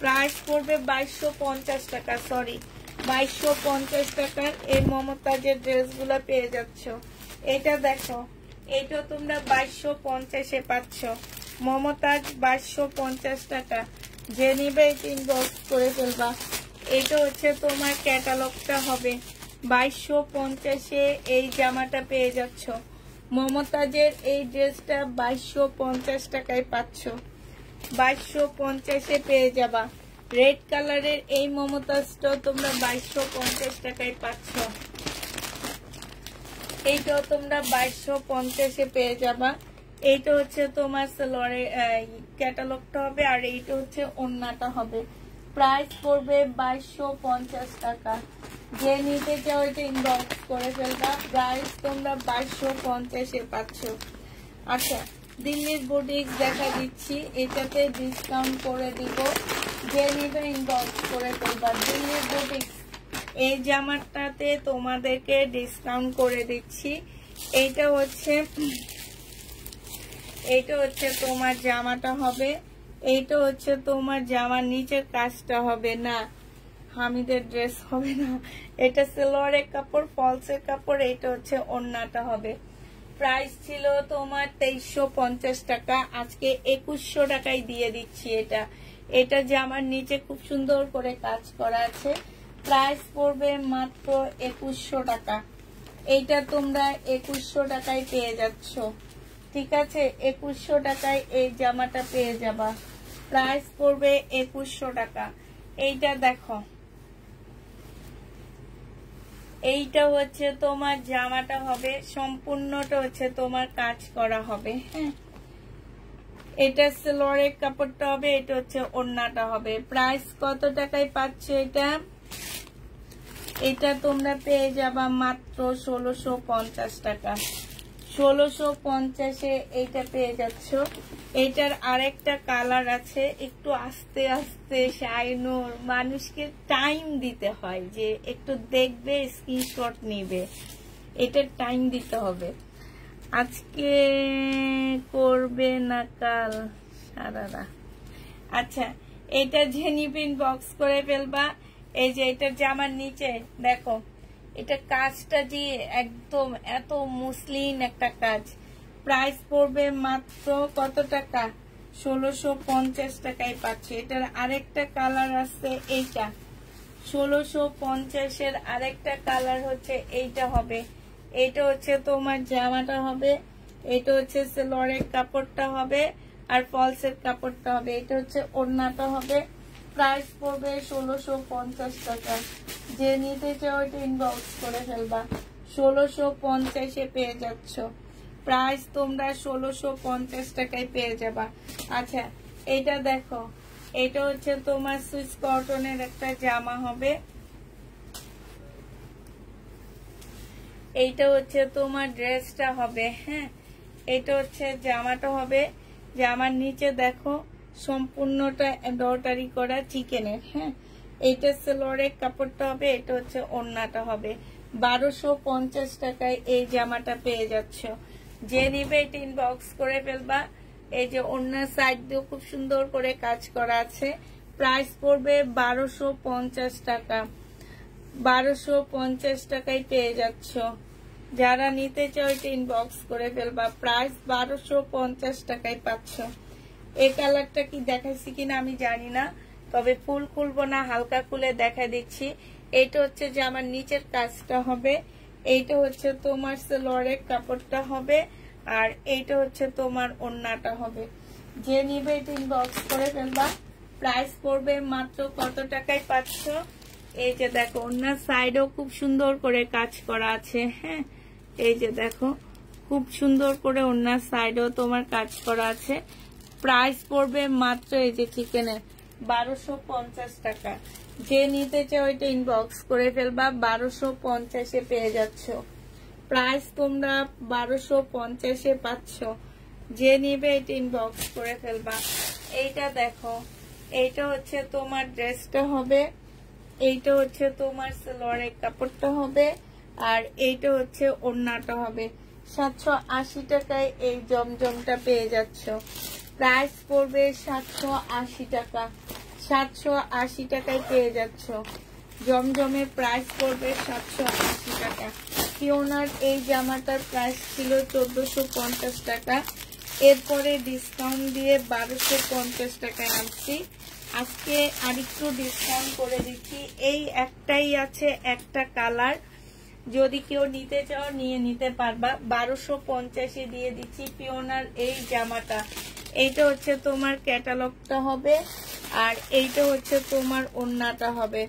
প্রাইস পড়বে বাইশশো পঞ্চাশ টাকা সরি বাইশশো পঞ্চাশ টাকার এই মমতাজের ড্রেসগুলো পেয়ে যাচ্ছ এটা দেখো এটা তোমরা বাইশশো পঞ্চাশে পাচ্ছ মমতাজ বাইশশো পঞ্চাশ টাকা যে নিবে তিন করে ফেলবা এটা হচ্ছে তোমার ক্যাটালগটা হবে বাইশশো পঞ্চাশে এই জামাটা পেয়ে যাচ্ছ মমতাজের এই ড্রেসটা বাইশশো পঞ্চাশ টাকায় পাচ্ছ বাইশশো পঞ্চাশে পেয়ে যাবা রেড কালারের এই মমতাজটাও তোমরা বাইশশো পঞ্চাশ টাকায় পাচ্ছ এইটাও তোমরা বাইশশো পঞ্চাশে পেয়ে যাবা এইটা হচ্ছে তোমার সেলোয়ারের ক্যাটালগটা হবে আর এইটা হচ্ছে অন্যটা হবে প্রাইস পড়বে বাইশশো পঞ্চাশ টাকা যে নিতে চাও এটা ইনবক্স করে ফেলবা প্রাইস তোমরা বাইশশো পঞ্চাশে পাচ্ছ আচ্ছা দিল্লির বুটিক্স দেখা দিচ্ছি এটাতে ডিসকাউন্ট করে দিব যে নিবে ইনবক্স করে করবা দিল্লির বুটিক্স এই জামাটাতে তোমাদেরকে ডিসকাউন্ট করে দিচ্ছি এইটা হচ্ছে এইটা হচ্ছে তোমার জামাটা হবে এইটা হচ্ছে তোমার জামার নিচের কাজটা হবে না হামিদের ড্রেস হবে না এটা সেলোয়ারের কাপড় ফলসের কাপড় এইটা হচ্ছে অন্যটা হবে প্রাইস ছিল তোমার তেইশশো পঞ্চাশ টাকা আজকে একুশশো টাকায় দিয়ে দিচ্ছি এটা এটা যে আমার নিচে খুব সুন্দর করে কাজ করা আছে প্রাইস পড়বে মাত্র একুশশো টাকা এইটা তোমরা একুশশো টাকায় পেয়ে যাচ্ছ ঠিক আছে একুশশো টাকায় এই জামাটা পেয়ে যাবা প্রাইস পড়বে একুশশো টাকা এইটা দেখো এইটা হচ্ছে তোমার জামাটা হবে সম্পূর্ণটা হচ্ছে তোমার কাজ করা হবে হ্যাঁ এটা সেলোয়ারের কাপড়টা হবে এটা হচ্ছে ওড়নাটা হবে প্রাইস কত টাকায় পাচ্ছে এটা এটা তোমরা পেয়ে যাবা মাত্র ষোলোশো টাকা ষোলোশো পঞ্চাশে এইটা পেয়ে যাচ্ছ এইটার আরেকটা কালার আছে একটু আস্তে আস্তে শাইনোর মানুষকে টাইম দিতে হয় যে একটু দেখবে স্ক্রিনশট নিবে এটার টাইম দিতে হবে আজকে করবে না কাল সারারা আচ্ছা এটা ঝেনি পিন বক্স করে ফেলবা এই যে এটার জামার নিচে দেখো এটা কাজটা যে একদম এত মুসলিন একটা কাজ প্রাইস পড়বে মাত্র কত টাকা ষোলোশো পঞ্চাশ টাকায় পাচ্ছে এটার আরেকটা কালার আছে এইটা ষোলোশো পঞ্চাশের আরেকটা কালার হচ্ছে এইটা হবে এইটা হচ্ছে তোমার জামাটা হবে এটা হচ্ছে সেলরের কাপড়টা হবে আর ফলসের কাপড়টা হবে এটা হচ্ছে ওড়নাটা হবে প্রাইস পড়বে ষোলোশো পঞ্চাশ টাকা যে নিতে চাও ওইটা ইনবক্স করে ফেলবা ষোলোশো পঞ্চাশে পেয়ে যাচ্ছ প্রাইস তোমরা ষোলোশো পঞ্চাশ টাকায় পেয়ে যাবা আচ্ছা এটা দেখো এটা হচ্ছে তোমার সুইচ কটনের একটা জামা হবে এইটা হচ্ছে তোমার ড্রেসটা হবে হ্যাঁ এটা হচ্ছে জামাটা হবে জামার নিচে দেখো সম্পূর্ণটা ডটারি করা চিকেনের হ্যাঁ এইটা সেলোয়ারের কাপড়টা হবে এটা হচ্ছে ওন্নাটা হবে বারোশো পঞ্চাশ টাকায় এই জামাটা পেয়ে যাচ্ছ যে নিবে এটা ইনবক্স করে ফেলবা এই যে ওনার সাইড দিয়েও খুব সুন্দর করে কাজ করা আছে প্রাইস পড়বে বারোশো পঞ্চাশ টাকা বারোশো পঞ্চাশ টাকায় পেয়ে যাচ্ছ যারা নিতে চাও এটা ইনবক্স করে ফেলবা প্রাইস বারোশো পঞ্চাশ টাকায় পাচ্ছ এই কালারটা কি দেখাইছি কিনা আমি জানি না তবে ফুল খুলবো না হালকা খুলে দেখা দিচ্ছি এটা হচ্ছে যে আমার নিচের কাজটা হবে এইটা হচ্ছে তোমার লরের কাপড়টা হবে আর এইটা হচ্ছে তোমার অন্যটা হবে যে নিবে তিন বক্স করে ফেলবা প্রাইস পড়বে মাত্র কত টাকায় পাচ্ছ এই যে দেখো অন্য সাইডও খুব সুন্দর করে কাজ করা আছে হ্যাঁ এই যে দেখো খুব সুন্দর করে অন্য সাইডও তোমার কাজ করা আছে প্রাইস পড়বে মাত্র এই যে চিকেনের বারোশো পঞ্চাশ টাকা যে নিতে চাই ওইটা ইনবক্স করে ফেলবা বারোশো পঞ্চাশে পেয়ে যাচ্ছ প্রাইস তোমরা বারোশো পঞ্চাশে পাচ্ছ যে নিবে এটা ইনবক্স করে ফেলবা এইটা দেখো এইটা হচ্ছে তোমার ড্রেসটা হবে এইটা হচ্ছে তোমার সালোয়ারের কাপড়টা হবে আর এইটা হচ্ছে ওড়নাটা হবে সাতশো আশি টাকায় এই জমজমটা পেয়ে যাচ্ছ প্রাইস পড়বে সাতশো আশি টাকা সাতশো আশি টাকায় পেয়ে যাচ্ছ জমজমে প্রাইস পড়বে সাতশো আশি টাকা কিওনার এই জামাটার প্রাইস ছিল চোদ্দোশো পঞ্চাশ টাকা এরপরে ডিসকাউন্ট দিয়ে বারোশো পঞ্চাশ টাকায় আনছি আজকে আরেকটু ডিসকাউন্ট করে দিচ্ছি এই একটাই আছে একটা কালার যদি কেউ নিতে চাও নিয়ে নিতে পারবা বারোশো পঞ্চাশে দিয়ে দিচ্ছি পিওনার এই জামাটা এইটা হচ্ছে তোমার ক্যাটালগটা হবে আর এইটা হচ্ছে তোমার ওন্নাটা হবে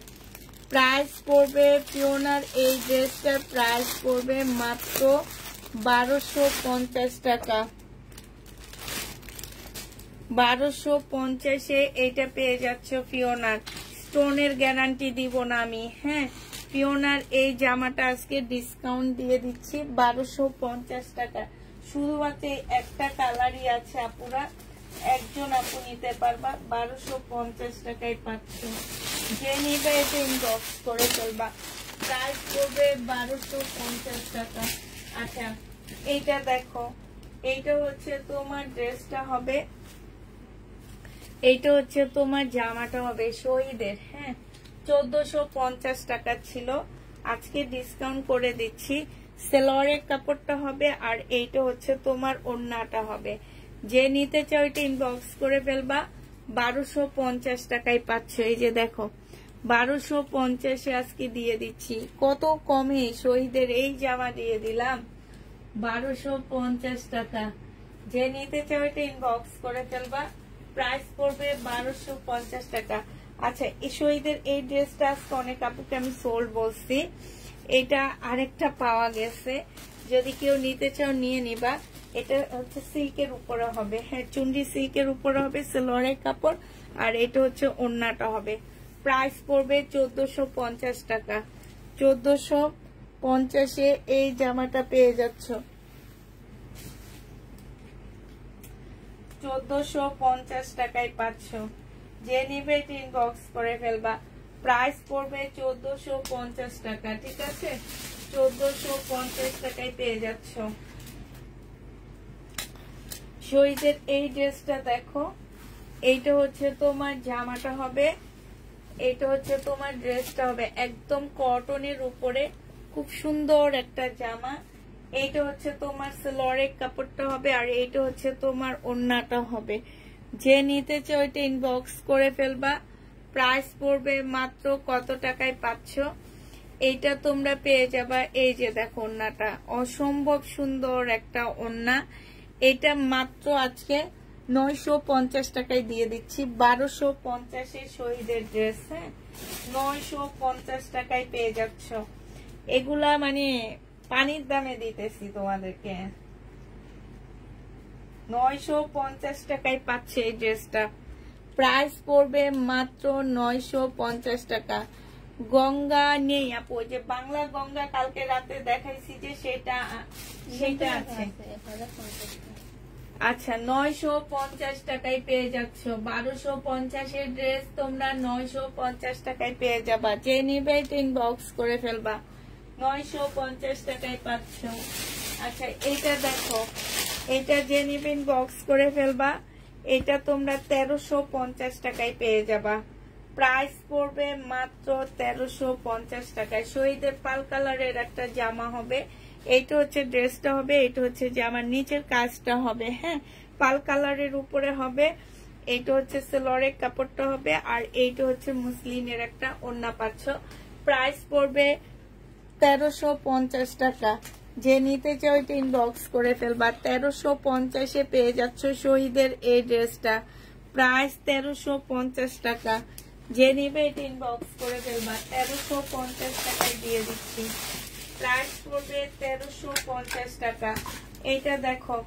প্রাইস পড়বে পিওনার এই ড্রেসটার প্রাইস পড়বে মাত্র বারোশো পঞ্চাশ টাকা বারোশো পঞ্চাশে এইটা পেয়ে যাচ্ছ পিওনার স্টোনের গ্যারান্টি দিব না আমি হ্যাঁ পিওনার এই জামাটা আজকে ডিসকাউন্ট দিয়ে দিচ্ছি বারোশো পঞ্চাশ টাকা শুধুমাত্র একটা কালারই আছে আপুরা একজন আপু নিতে পারবা বারোশো পঞ্চাশ টাকায় পাচ্ছ যে নিবে এটা ইনবক্স করে চলবা প্রাইস করবে বারোশো পঞ্চাশ টাকা আচ্ছা এইটা দেখো এইটা হচ্ছে তোমার ড্রেসটা হবে এইটা হচ্ছে তোমার জামাটা হবে শহীদের হ্যাঁ চোদ্দশো পঞ্চাশ টাকা ছিল আজকে ডিসকাউন্ট করে দিচ্ছি সেলোয়ারের কাপড়টা হবে আর এইটা হচ্ছে তোমার ওড়নাটা হবে যে নিতে চাও এটা ইনবক্স করে ফেলবা বারোশো পঞ্চাশ টাকায় পাচ্ছ এই যে দেখো বারোশো পঞ্চাশে আজকে দিয়ে দিচ্ছি কত কমে শহীদের এই জামা দিয়ে দিলাম বারোশো পঞ্চাশ টাকা যে নিতে চাও এটা ইনবক্স করে ফেলবা প্রাইস পড়বে বারোশো পঞ্চাশ টাকা আচ্ছা এই শহীদের এই ড্রেসটা আজকে অনেক আপুকে আমি সোল্ড বলছি এটা আরেকটা পাওয়া গেছে যদি কেউ নিতে চাও নিয়ে নিবা এটা হচ্ছে সিল্কের উপরে হবে হ্যাঁ চুন্ডি সিল্কের উপরে হবে সেলোয়ারের কাপড় আর এটা হচ্ছে অন্যটা হবে প্রাইস পড়বে চোদ্দশো পঞ্চাশ টাকা চোদ্দশো পঞ্চাশে এই জামাটা পেয়ে যাচ্ছ চোদ্দশো পঞ্চাশ টাকায় পাচ্ছ যে নিবে ইনবক্স করে ফেলবা প্রাইস পড়বে চোদ্দশো পঞ্চাশ টাকা ঠিক আছে চোদ্দশো পঞ্চাশ টাকায় পেয়ে যাচ্ছ শহীদের এই ড্রেসটা দেখো এইটা হচ্ছে তোমার জামাটা হবে এটা হচ্ছে তোমার ড্রেসটা হবে একদম কটনের উপরে খুব সুন্দর একটা জামা এইটা হচ্ছে তোমার সেলরের কাপড়টা হবে আর এইটা হচ্ছে তোমার অন্যটা হবে যে নিতে চাও ওইটা ইনবক্স করে ফেলবা প্রাইস পড়বে মাত্র কত টাকায় পাচ্ছ এইটা তোমরা পেয়ে যাবা এই যে দেখো ওন্নাটা অসম্ভব সুন্দর একটা ওন্না এটা মাত্র আজকে নয়শো পঞ্চাশ টাকায় দিয়ে দিচ্ছি বারোশো পঞ্চাশের শহীদের ড্রেস হ্যাঁ নয়শো পঞ্চাশ টাকায় পেয়ে যাচ্ছ এগুলা মানে পানির দামে দিতেছি তোমাদেরকে নয়শো পঞ্চাশ টাকায় পাচ্ছে এই ড্রেসটা প্রাইস পড়বে মাত্র নয়শো পঞ্চাশ টাকা গঙ্গা নেই আপু যে বাংলা গঙ্গা কালকে রাতে দেখাইছি যে সেটা সেটা হ্যাঁ, আছে আচ্ছা নয়শো পঞ্চাশ টাকায় পেয়ে যাচ্ছ বারোশো পঞ্চাশের ড্রেস তোমরা নয়শো পঞ্চাশ টাকায় পেয়ে যাবা যে নিবে তিন বক্স করে ফেলবা নয়শো পঞ্চাশ টাকায় পাচ্ছ আচ্ছা এটা দেখো এটা যে নিবেন বক্স করে ফেলবা এটা তোমরা তেরোশো পঞ্চাশ টাকায় পেয়ে যাবা প্রাইস পড়বে মাত্র তেরোশো পঞ্চাশ টাকায় শহীদের পাল কালারের একটা জামা হবে এইটা হচ্ছে ড্রেসটা হবে এটা হচ্ছে জামার নিচের কাজটা হবে হ্যাঁ পাল কালারের উপরে হবে এইটা হচ্ছে সেলরের কাপড়টা হবে আর এইটা হচ্ছে মুসলিনের একটা অন্য পাচ্ছ প্রাইস পড়বে তেরোশো পঞ্চাশ টাকা যে নিতে চাও ওইটা ইনবক্স করে ফেলবা তেরোশো পঞ্চাশে পেয়ে যাচ্ছ শহীদের এই ড্রেসটা প্রাইস তেরোশো পঞ্চাশ টাকা যে নিবে এটা ইনবক্স করে ফেলবা তেরোশো পঞ্চাশ টাকায় দিয়ে দিচ্ছি প্রাইস পড়বে তেরোশো পঞ্চাশ টাকা এইটা দেখো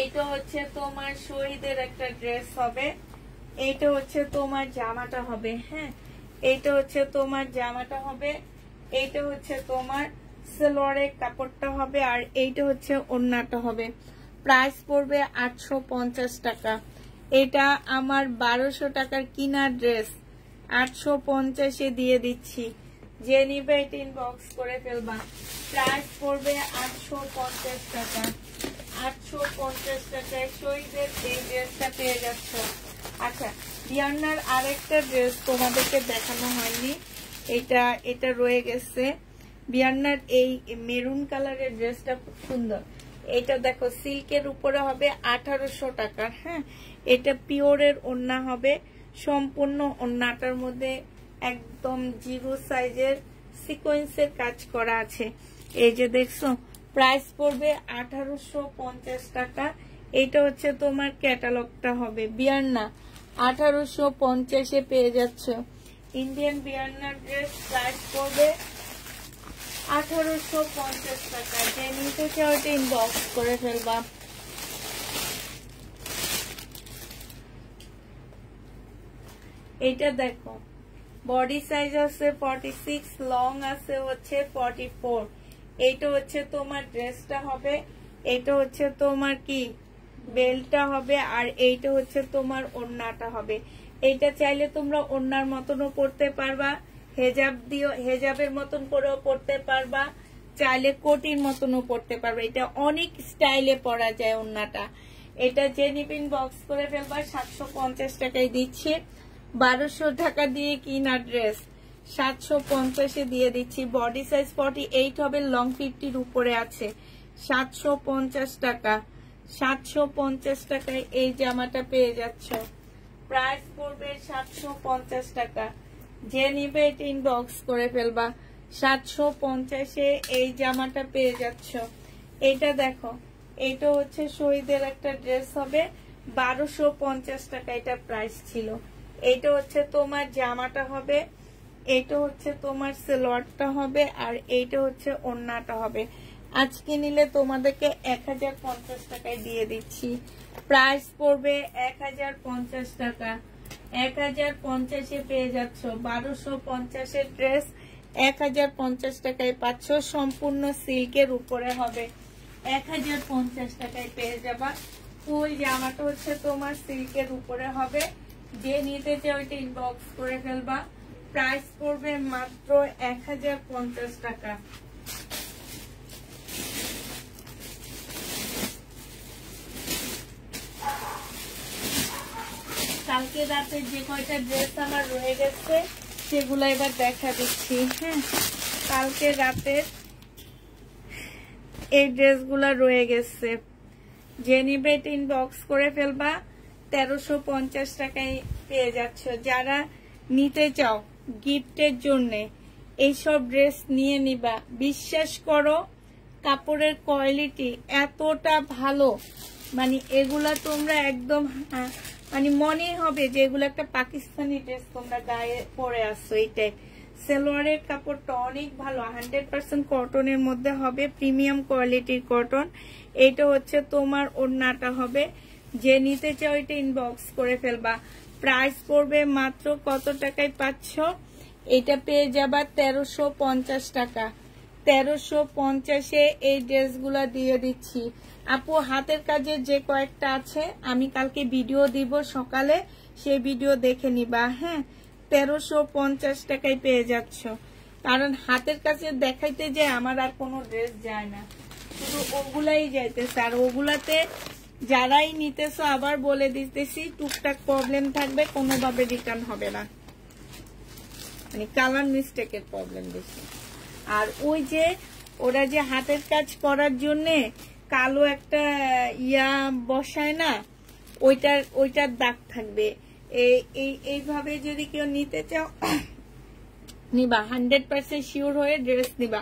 এইটা হচ্ছে তোমার শহীদের একটা ড্রেস হবে এইটা হচ্ছে তোমার জামাটা হবে হ্যাঁ এইটা হচ্ছে তোমার জামাটা হবে এইটা হচ্ছে তোমার সেলোয়ারের কাপড়টা হবে আর এইটা হচ্ছে ওন্নাটা হবে প্রাইস পড়বে আটশো টাকা এটা আমার বারোশো টাকার কিনা ড্রেস আটশো পঞ্চাশে দিয়ে দিচ্ছি যে নিবে তিন বক্স করে ফেলবা প্রাইস পড়বে আটশো পঞ্চাশ টাকা আটশো পঞ্চাশ টাকায় শহীদের এই ড্রেসটা পেয়ে যাচ্ছ আচ্ছা রিয়ান্নার আরেকটা ড্রেস তোমাদেরকে দেখানো হয়নি এটা এটা রয়ে গেছে বিয়ান্নার এই মেরুন কালারের ড্রেসটা খুব সুন্দর এটা দেখো সিল্কের উপরে হবে আঠারোশো টাকার হ্যাঁ এটা পিওরের ওন্না হবে সম্পূর্ণ ওন্নাটার মধ্যে একদম জিরো সাইজের সিকোয়েন্সের কাজ করা আছে এই যে দেখছো প্রাইস পড়বে আঠারোশো পঞ্চাশ টাকা এটা হচ্ছে তোমার ক্যাটালগটা হবে বিয়ান্না আঠারোশো পঞ্চাশে পেয়ে যাচ্ছ ইন্ডিয়ান বিয়ান্নার ড্রেস প্রাইস পড়বে আঠারোশো পঞ্চাশ টাকা যে নিতে চাও ওটা ইনবক্স করে ফেলবা এটা দেখো বডি সাইজ আছে ফর্টি সিক্স লং আছে হচ্ছে ফর্টি ফোর এইটা হচ্ছে তোমার ড্রেসটা হবে এটা হচ্ছে তোমার কি বেল্টটা হবে আর এইটা হচ্ছে তোমার ওড়নাটা হবে এইটা চাইলে তোমরা ওড়নার মতনও পড়তে পারবা হেজাব দিও হেজাবের মতন করেও পড়তে পারবা চাইলে কোটির মতনও পড়তে পারবা এটা অনেক স্টাইলে পরা যায় ওন্নাটা এটা যে নিবিন বক্স করে ফেলবা সাতশো পঞ্চাশ টাকায় দিচ্ছে বারোশো টাকা দিয়ে কিনা ড্রেস সাতশো পঞ্চাশে দিয়ে দিচ্ছি বডি সাইজ ফর্টি এইট হবে লং ফিফটির উপরে আছে সাতশো পঞ্চাশ টাকা সাতশো পঞ্চাশ টাকায় এই জামাটা পেয়ে যাচ্ছ প্রাইস পড়বে সাতশো পঞ্চাশ টাকা যে নিবে এটা ইনবক্স করে ফেলবা সাতশো পঞ্চাশে এই জামাটা পেয়ে যাচ্ছ এটা দেখো এটা হচ্ছে শহীদের একটা ড্রেস হবে বারোশো পঞ্চাশ টাকা এটা প্রাইস ছিল এটা হচ্ছে তোমার জামাটা হবে এটা হচ্ছে তোমার সেলোয়ারটা হবে আর এইটা হচ্ছে অন্যটা হবে আজকে নিলে তোমাদেরকে এক টাকায় দিয়ে দিচ্ছি প্রাইস পড়বে এক টাকা এক হাজার পঞ্চাশে পেয়ে যাচ্ছ বারোশো পঞ্চাশের ড্রেস এক হাজার পঞ্চাশ টাকায় পাচ্ছ সম্পূর্ণ সিল্কের উপরে হবে এক হাজার পঞ্চাশ টাকায় পেয়ে যাবা ফুল জামাটা হচ্ছে তোমার সিল্কের উপরে হবে যে নিতে চাও ওইটা ইনবক্স করে ফেলবা প্রাইস পড়বে মাত্র এক হাজার পঞ্চাশ টাকা কালকে রাতে যে কয়টা ড্রেস আমার রয়ে গেছে সেগুলো এবার দেখা দিচ্ছি হ্যাঁ কালকে রাতে এই ড্রেসগুলো রয়ে গেছে যে নিবে তিন বক্স করে ফেলবা তেরোশো পঞ্চাশ টাকায় পেয়ে যাচ্ছ যারা নিতে চাও গিফটের জন্যে এইসব ড্রেস নিয়ে নিবা বিশ্বাস করো কাপড়ের কোয়ালিটি এতটা ভালো মানে এগুলা তোমরা একদম মানে মনে হবে যে এগুলো একটা পাকিস্তানি ড্রেস তোমরা গায়ে পরে আসো এইটাই সেলোয়ারের কাপড়টা অনেক ভালো হান্ড্রেড পার্সেন্ট কটনের মধ্যে হবে প্রিমিয়াম কোয়ালিটির কটন এটা হচ্ছে তোমার ওড়নাটা হবে যে নিতে চাও এটা ইনবক্স করে ফেলবা প্রাইস পড়বে মাত্র কত টাকায় পাচ্ছ এটা পেয়ে যাবা তেরোশো টাকা তেরোশো পঞ্চাশে এই ড্রেসগুলো দিয়ে দিচ্ছি আপু হাতের কাজের যে কয়েকটা আছে আমি কালকে ভিডিও দিব সকালে সেই ভিডিও দেখে নিবা হ্যাঁ তেরোশো পঞ্চাশ টাকায় পেয়ে যাচ্ছ কারণ হাতের কাছে দেখাইতে যে আমার আর কোনো ড্রেস যায় না শুধু ওগুলাই যাইতেছে আর ওগুলাতে যারাই নিতেছ আবার বলে দিতেছি টুকটাক প্রবলেম থাকবে কোনোভাবে রিটার্ন হবে না মানে কালার মিস্টেকের প্রবলেম দিচ্ছি আর ওই যে ওরা যে হাতের কাজ করার জন্য কালো একটা ইয়া বসায় না ওইটার ওইটার দাগ থাকবে এইভাবে যদি কেউ নিতে চাও নিবা হান্ড্রেড পার্সেন্ট শিওর হয়ে ড্রেস নিবা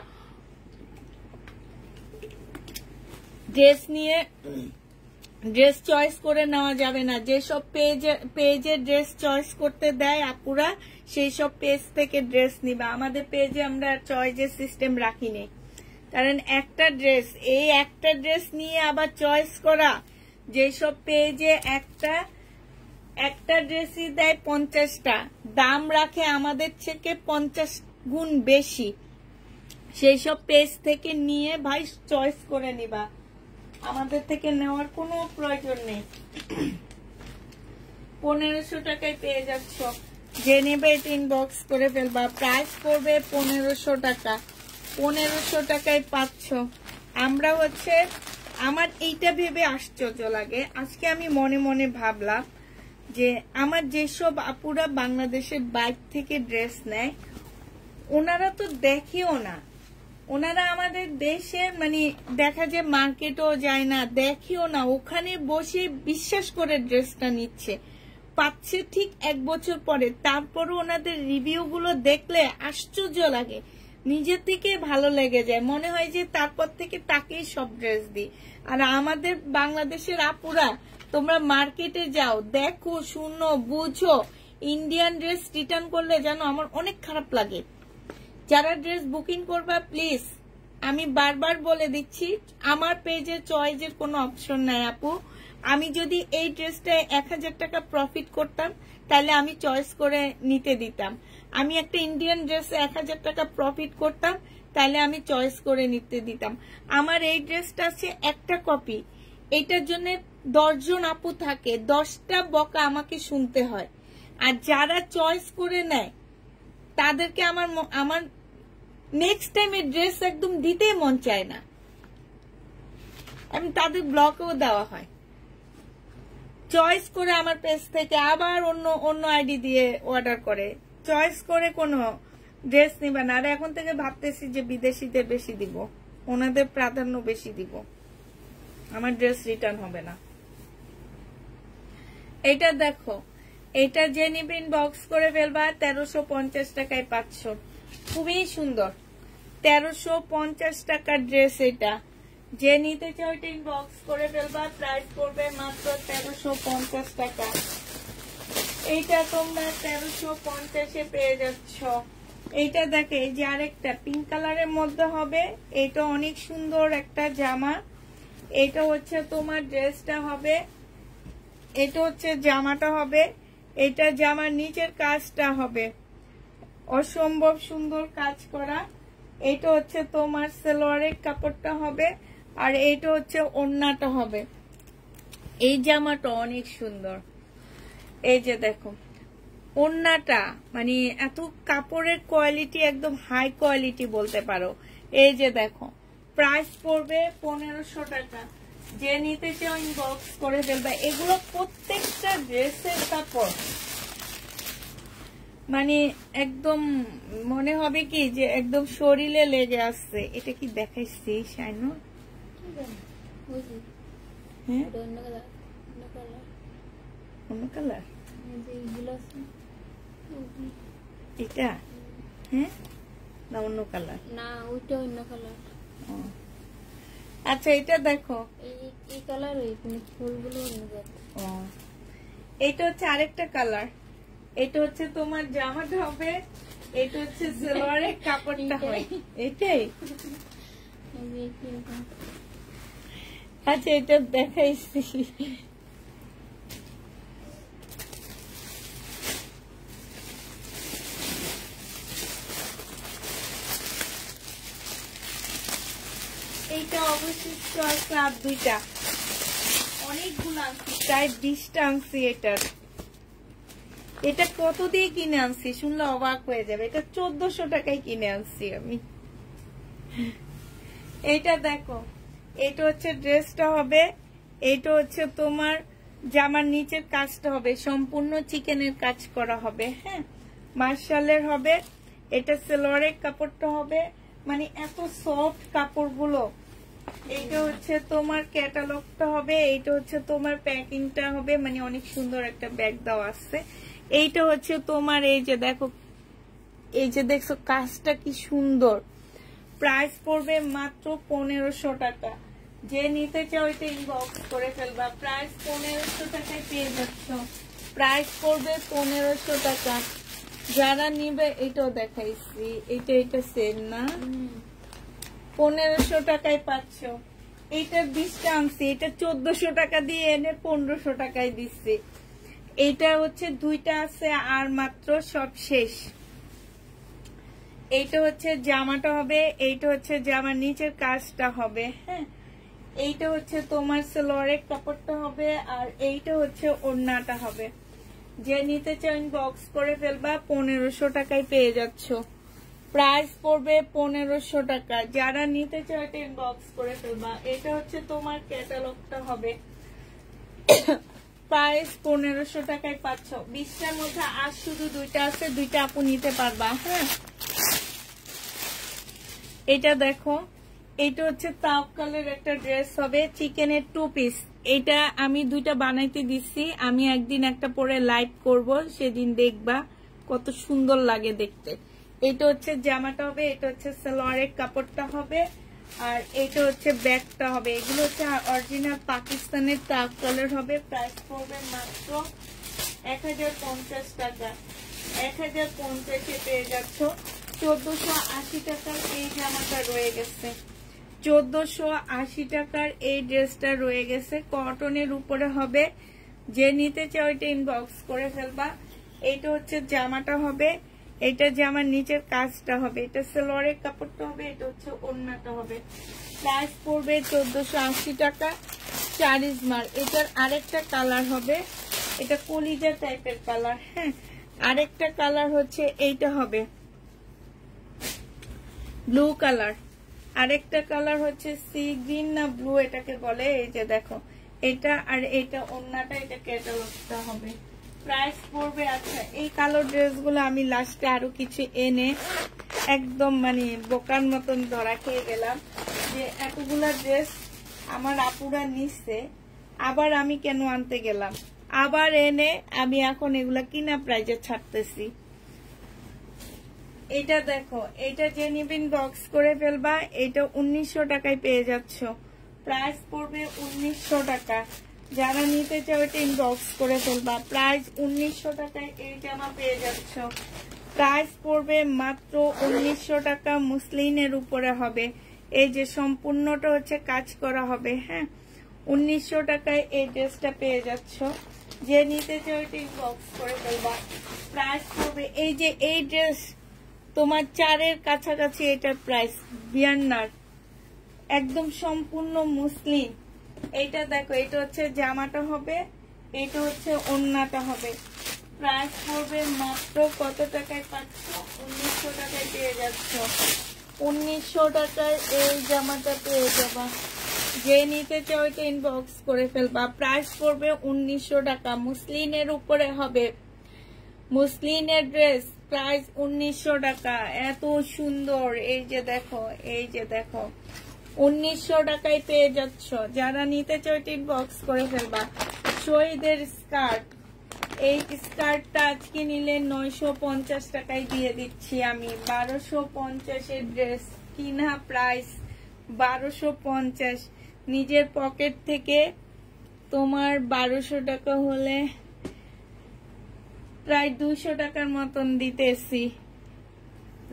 ড্রেস নিয়ে ড্রেস চয়েস করে নেওয়া যাবে না যেসব পেজে পেজে ড্রেস চয়েস করতে দেয় আপুরা সেই সব পেজ থেকে ড্রেস নিবা আমাদের পেজে আমরা চয়েসের সিস্টেম রাখি নেই কারণ একটা ড্রেস এই একটা ড্রেস নিয়ে আবার চয়েস করা যেসব পেজে একটা একটা ড্রেসই দেয় পঞ্চাশটা দাম রাখে আমাদের থেকে পঞ্চাশ গুণ বেশি সেই সব পেজ থেকে নিয়ে ভাই চয়েস করে নিবা আমাদের থেকে নেওয়ার কোনো প্রয়োজন নেই পনেরোশো টাকায় পেয়ে যাচ্ছ যে নেবে এটা ইনবক্স করে ফেলবা প্রাইস পড়বে পনেরোশো টাকা পনেরোশো টাকায় পাচ্ছ আমরা হচ্ছে আমার এইটা ভেবে আশ্চর্য লাগে আজকে আমি মনে মনে ভাবলাম যে আমার যেসব আপুরা বাংলাদেশের বাইক থেকে ড্রেস নেয় ওনারা তো দেখেও না ওনারা আমাদের দেশে মানে দেখা যায় মার্কেটও যায় না দেখেও না ওখানে বসে বিশ্বাস করে ড্রেসটা নিচ্ছে পাচ্ছে ঠিক এক বছর পরে তারপরও ওনাদের রিভিউগুলো দেখলে আশ্চর্য লাগে নিজের থেকে ভালো লেগে যায় মনে হয় যে তারপর থেকে তাকেই সব ড্রেস দিই আর আমাদের বাংলাদেশের আপুরা তোমরা মার্কেটে যাও দেখো শুনো বুঝো ইন্ডিয়ান ড্রেস রিটার্ন করলে যেন আমার অনেক খারাপ লাগে যারা ড্রেস বুকিং করবা প্লিজ আমি বারবার বলে দিচ্ছি আমার পেজে চয়েজের কোনো অপশন নাই আপু আমি যদি এই ড্রেসটায় এক হাজার টাকা প্রফিট করতাম তাহলে আমি চয়েস করে নিতে দিতাম আমি একটা ইন্ডিয়ান ড্রেসে এক হাজার টাকা প্রফিট করতাম তাহলে আমি চয়েস করে নিতে দিতাম আমার এই ড্রেসটা আছে একটা কপি এটার জন্য দশজন আপু থাকে দশটা বকা আমাকে শুনতে হয় আর যারা চয়েস করে নেয় তাদেরকে আমার আমার নেক্সট টাইম এর ড্রেস একদম দিতে মন চায় না আমি তাদের ব্লকেও দেওয়া হয় চয়েস করে আমার পেজ থেকে আবার অন্য অন্য আইডি দিয়ে অর্ডার করে চয়েস করে কোনো ড্রেস না আর এখন থেকে ভাবতেছি যে বিদেশিদের বেশি দিব ওনাদের প্রাধান্য বেশি দিব আমার ড্রেস রিটার্ন হবে না এটা দেখো এটা যে নিবিন বক্স করে ফেলবা তেরোশো পঞ্চাশ টাকায় পাঁচশো খুবই সুন্দর তেরোশো পঞ্চাশ টাকার ড্রেস এটা যে নিতে চাও বক্স করে ফেলবা প্রাইস পড়বে মাত্র তেরোশো পঞ্চাশ টাকা এইটা তোমরা তেরোশো পঞ্চাশে পেয়ে যাচ্ছ এইটা দেখে যে আরেকটা পিঙ্ক কালারের মধ্যে হবে এটা অনেক সুন্দর একটা জামা এটা হচ্ছে তোমার ড্রেসটা হবে এটা হচ্ছে জামাটা হবে এটা জামার নিচের কাজটা হবে অসম্ভব সুন্দর কাজ করা এটা হচ্ছে তোমার সেলোয়ারের কাপড়টা হবে আর এইটা হচ্ছে অন্যটা হবে এই জামাটা অনেক সুন্দর এই যে দেখো অন্যটা মানে এত কাপড়ের কোয়ালিটি একদম হাই কোয়ালিটি বলতে পারো এই যে দেখো প্রাইস পড়বে পনেরোশো টাকা যে নিতে চাও বক্স করে ফেলবে এগুলো প্রত্যেকটা ড্রেসের কাপড় মানে একদম মনে হবে কি যে একদম শরীরে লেগে আসছে এটা কি দেখাইছি শাইনুর হ্যাঁ না অন্য কালার না ওইটা অন্য কালার আচ্ছা এটা দেখো এই কালার মানে ফুলগুলো ও এটা হচ্ছে আরেকটা কালার এটা হচ্ছে তোমার জামাটা হবে এটা হচ্ছে সালোয়ারের কাপড়টা হয় এটাই আচ্ছা এটা দেখাইছি এইটা অবশিষ্ট আছে আর দুইটা অনেকগুলো আনছি প্রায় বিশটা আনছি এটার এটা কত দিয়ে কিনে আনছি শুনলে অবাক হয়ে যাবে এটা চোদ্দশো টাকায় কিনে আনছি আমি এটা দেখো এটা হচ্ছে ড্রেসটা হবে এটা হচ্ছে তোমার জামার নিচের কাজটা হবে সম্পূর্ণ চিকেনের কাজ করা হবে হ্যাঁ মার্শালের হবে এটা সেলোয়ারের কাপড়টা হবে মানে এত সফট কাপড়গুলো এইটা হচ্ছে তোমার ক্যাটালগটা হবে এইটা হচ্ছে তোমার প্যাকিংটা হবে মানে অনেক সুন্দর একটা ব্যাগ দেওয়া আসছে এইটা হচ্ছে তোমার এই যে দেখো এই যে দেখছো কাজটা কি সুন্দর প্রাইস পড়বে মাত্র পনেরোশো টাকা যে নিতে চাও এটা ইনবক্স করে ফেলবা প্রাইস পনেরোশো টাকায় পেয়ে যাচ্ছ প্রাইস পড়বে পনেরোশো টাকা যারা নিবে এটাও দেখাইছি এটা এটা সেল না পনেরোশো টাকায় পাচ্ছ এটা বিশটা আনছি এটা চোদ্দশো টাকা দিয়ে এনে পনেরোশো টাকায় দিচ্ছি এটা হচ্ছে দুইটা আছে আর মাত্র সব শেষ এইটা হচ্ছে জামাটা হবে এইটা হচ্ছে জামার নিচের কাজটা হবে হ্যাঁ এইটা হচ্ছে তোমার সেলোয়ারের কাপড়টা হবে আর এইটা হচ্ছে ওড়নাটা হবে যে নিতে চাই বক্স করে ফেলবা পনেরোশো টাকায় পেয়ে যাচ্ছ প্রাইস পড়বে পনেরোশো টাকা যারা নিতে চায় টেন বক্স করে ফেলবা এটা হচ্ছে তোমার ক্যাটালগটা হবে প্রাইস পনেরোশো টাকায় পাচ্ছ বিশটার মধ্যে আর শুধু দুইটা আছে দুইটা আপু নিতে পারবা হ্যাঁ এটা দেখো এটা হচ্ছে তাপ কালের একটা ড্রেস হবে চিকেনের টু পিস এটা আমি দুইটা বানাইতে দিচ্ছি আমি একদিন একটা পরে লাইভ করব সেদিন দেখবা কত সুন্দর লাগে দেখতে এটা হচ্ছে জামাটা হবে এটা হচ্ছে সালোয়ারের কাপড়টা হবে আর এইটা হচ্ছে ব্যাগটা হবে এগুলো হচ্ছে অরিজিনাল পাকিস্তানের তাক কালার হবে প্রাইস পড়বে মাত্র এক টাকা এক হাজার পঞ্চাশে পেয়ে যাচ্ছ চোদ্দশো আশি টাকার এই জামাটা রয়ে গেছে চোদ্দশো আশি টাকার এই ড্রেসটা রয়ে গেছে কটনের উপরে হবে যে নিতে চাও এটা ইনবক্স করে ফেলবা এটা হচ্ছে জামাটা হবে এটা যে আমার নিচের কাজটা হবে এটা সেলোয়ারের কাপড়টা হবে এটা হচ্ছে ওড়নাটা হবে প্রাইস পড়বে চোদ্দোশো আশি টাকা চারিজমার এটার আরেকটা কালার হবে এটা কলিজা টাইপের কালার হ্যাঁ আরেকটা কালার হচ্ছে এইটা হবে ব্লু কালার আরেকটা কালার হচ্ছে সি গ্রিন না ব্লু এটাকে বলে এই যে দেখো এটা আর এটা অন্যটা এটা ক্যাটালগটা হবে প্রাইস পড়বে আচ্ছা এই কালো ড্রেসগুলো আমি লাস্টে আরো কিছু এনে একদম মানে বোকার মতন ধরা খেয়ে গেলাম যে এতগুলা ড্রেস আমার আপুরা নিচ্ছে আবার আমি কেন আনতে গেলাম আবার এনে আমি এখন এগুলা কিনা প্রাইজে ছাড়তেছি এটা দেখো এটা যে নিবেন বক্স করে ফেলবা এটা উনিশশো টাকায় পেয়ে যাচ্ছ প্রাইস পড়বে উনিশশো টাকা যারা নিতে চাও এটা ইনবক্স করে ফেলবা প্রাইস উনিশশো টাকায় এই জামা পেয়ে যাচ্ছ প্রাইস পড়বে মাত্র উনিশশো টাকা মুসলিনের উপরে হবে এই যে সম্পূর্ণটা হচ্ছে কাজ করা হবে হ্যাঁ উনিশশো টাকায় এই ড্রেসটা পেয়ে যাচ্ছ যে নিতে চাও এটা ইনবক্স করে ফেলবা প্রাইস পড়বে এই যে এই ড্রেস তোমার চারের কাছাকাছি এটার প্রাইস বিয়ান্নার একদম সম্পূর্ণ মুসলিম এইটা দেখো এটা হচ্ছে জামাটা হবে এটা হচ্ছে ওন্নাটা হবে প্রাইস পড়বে মাত্র কত টাকায় পাচ্ছ উনিশশো টাকায় পেয়ে যাচ্ছ উনিশশো টাকায় এই জামাটা পেয়ে যাবা যে নিতে চাও ওইটা ইনবক্স করে ফেলবা প্রাইস পড়বে উনিশশো টাকা মুসলিনের উপরে হবে মুসলিনের ড্রেস প্রাইস উনিশশো টাকা এত সুন্দর এই যে দেখো এই যে দেখো উনিশশো টাকায় পেয়ে যাচ্ছ যারা নিতে চৈটির বক্স করে ফেলবা শহীদের স্কার্ট এই স্কার্টটা আজকে নিলে নয়শো পঞ্চাশ টাকায় দিয়ে দিচ্ছি আমি বারোশো পঞ্চাশের ড্রেস কিনা প্রাইস বারোশো পঞ্চাশ নিজের পকেট থেকে তোমার বারোশো টাকা হলে প্রায় দুশো টাকার মতন দিতেছি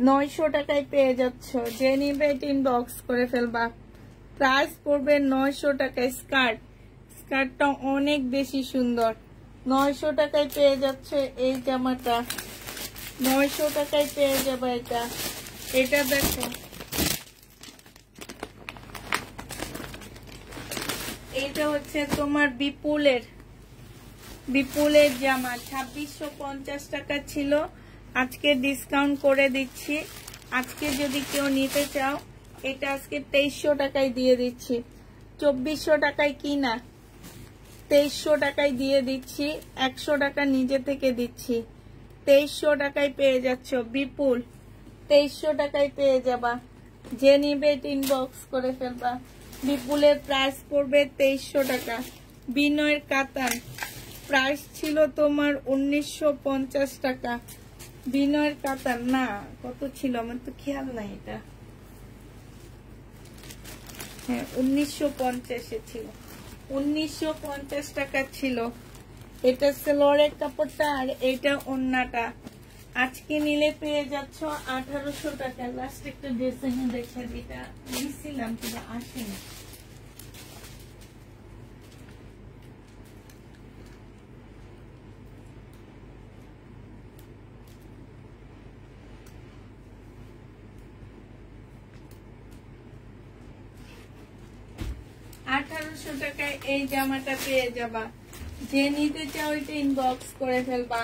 নয়শো টাকায় পেয়ে যাচ্ছ যে নিবে ইনবক্স করে ফেলবা প্রাইস পড়বে নয়শো টাকায় স্কার্ট স্কার্টটা অনেক বেশি সুন্দর নয়শো টাকায় পেয়ে যাচ্ছ এই জামাটা নয়শো টাকায় পেয়ে যাবে এটা এটা দেখো এটা হচ্ছে তোমার বিপুলের বিপুলের জামা ছাব্বিশশো টাকা ছিল আজকে ডিসকাউন্ট করে দিচ্ছি আজকে যদি কেউ নিতে চাও এটা আজকে তেইশশো টাকায় দিয়ে দিচ্ছি চব্বিশশো টাকায় কিনা তেইশশো টাকায় দিয়ে দিচ্ছি একশো টাকা নিজে থেকে দিচ্ছি তেইশশো টাকায় পেয়ে যাচ্ছ বিপুল তেইশশো টাকায় পেয়ে যাবা যে নিবে টিন বক্স করে ফেলবা বিপুলের প্রাইস পড়বে তেইশশো টাকা বিনয়ের কাতান প্রাইস ছিল তোমার উনিশশো টাকা বিনয়ের কাতার না কত ছিল আমার তো খেয়াল নাই এটা হ্যাঁ উনিশশো পঞ্চাশে ছিল উনিশশো পঞ্চাশ টাকা ছিল এটা সেলোয়ারের কাপড়টা আর এটা অন্যটা আজকে নিলে পেয়ে যাচ্ছ আঠারোশো টাকা লাস্ট একটা ড্রেসিং দেখে দিটা নিয়েছিলাম কিন্তু আসেনি এই জামাটা পেয়ে যাবা যে নিতে চাও এটা ইনবক্স করে ফেলবা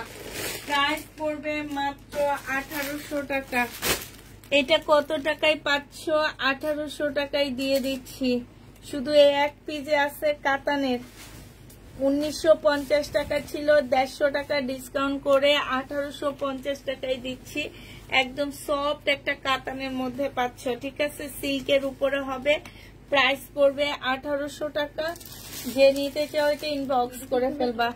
প্রাইস পড়বে মাত্র আঠারোশো টাকা এটা কত টাকায় পাচ্ছ আঠারোশো টাকায় দিয়ে দিচ্ছি শুধু এক পিজে আছে কাতানের উনিশশো টাকা ছিল দেড়শো টাকা ডিসকাউন্ট করে আঠারোশো টাকায় দিচ্ছি একদম সফট একটা কাতানের মধ্যে পাচ্ছ ঠিক আছে সিল্কের উপরে হবে প্রাইস পড়বে আঠারোশো টাকা যে নিতে চাও এটা ইনবক্স করে ফেলবা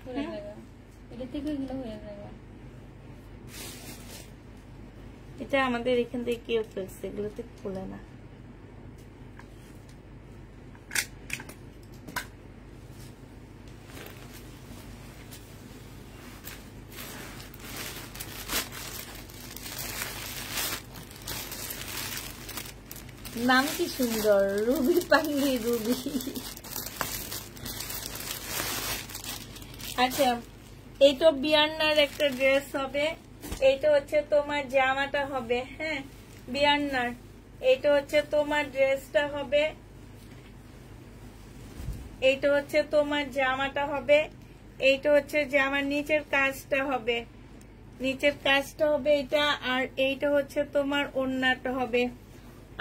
এটা আমাদের এখান থেকে কেউ ফেলছে এগুলোতে খোলে না নাম কি সুন্দর রুবি পাঙ্গি রুবি আচ্ছা এই তো বিয়ান্নার একটা ড্রেস হবে এইটা হচ্ছে তোমার জামাটা হবে হ্যাঁ বিয়ান্নার এইটা হচ্ছে তোমার ড্রেসটা হবে এইটা হচ্ছে তোমার জামাটা হবে এইটা হচ্ছে জামার নিচের কাজটা হবে নিচের কাজটা হবে এটা আর এইটা হচ্ছে তোমার ওন্নাটা হবে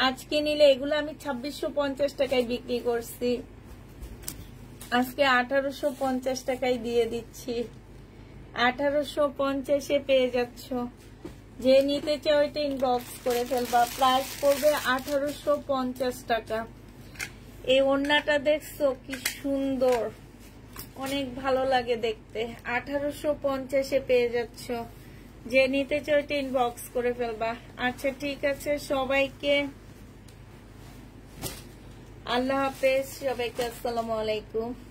আজকে নিলে এগুলো আমি ছাব্বিশশো পঞ্চাশ টাকায় বিক্রি করছি আজকে আঠারোশো পঞ্চাশ টাকায় দিয়ে দিচ্ছি আঠারোশো পঞ্চাশে পেয়ে যাচ্ছ যে নিতে চাও ওইটা ইনবক্স করে ফেলবা প্রাইস পড়বে আঠারোশো পঞ্চাশ টাকা এই ওন্নাটা দেখছো কি সুন্দর অনেক ভালো লাগে দেখতে আঠারোশো পঞ্চাশে পেয়ে যাচ্ছ যে নিতে চাও ওইটা ইনবক্স করে ফেলবা আচ্ছা ঠিক আছে সবাইকে আল্লাহ হাফেজ সবাইকে আসসালামু আলাইকুম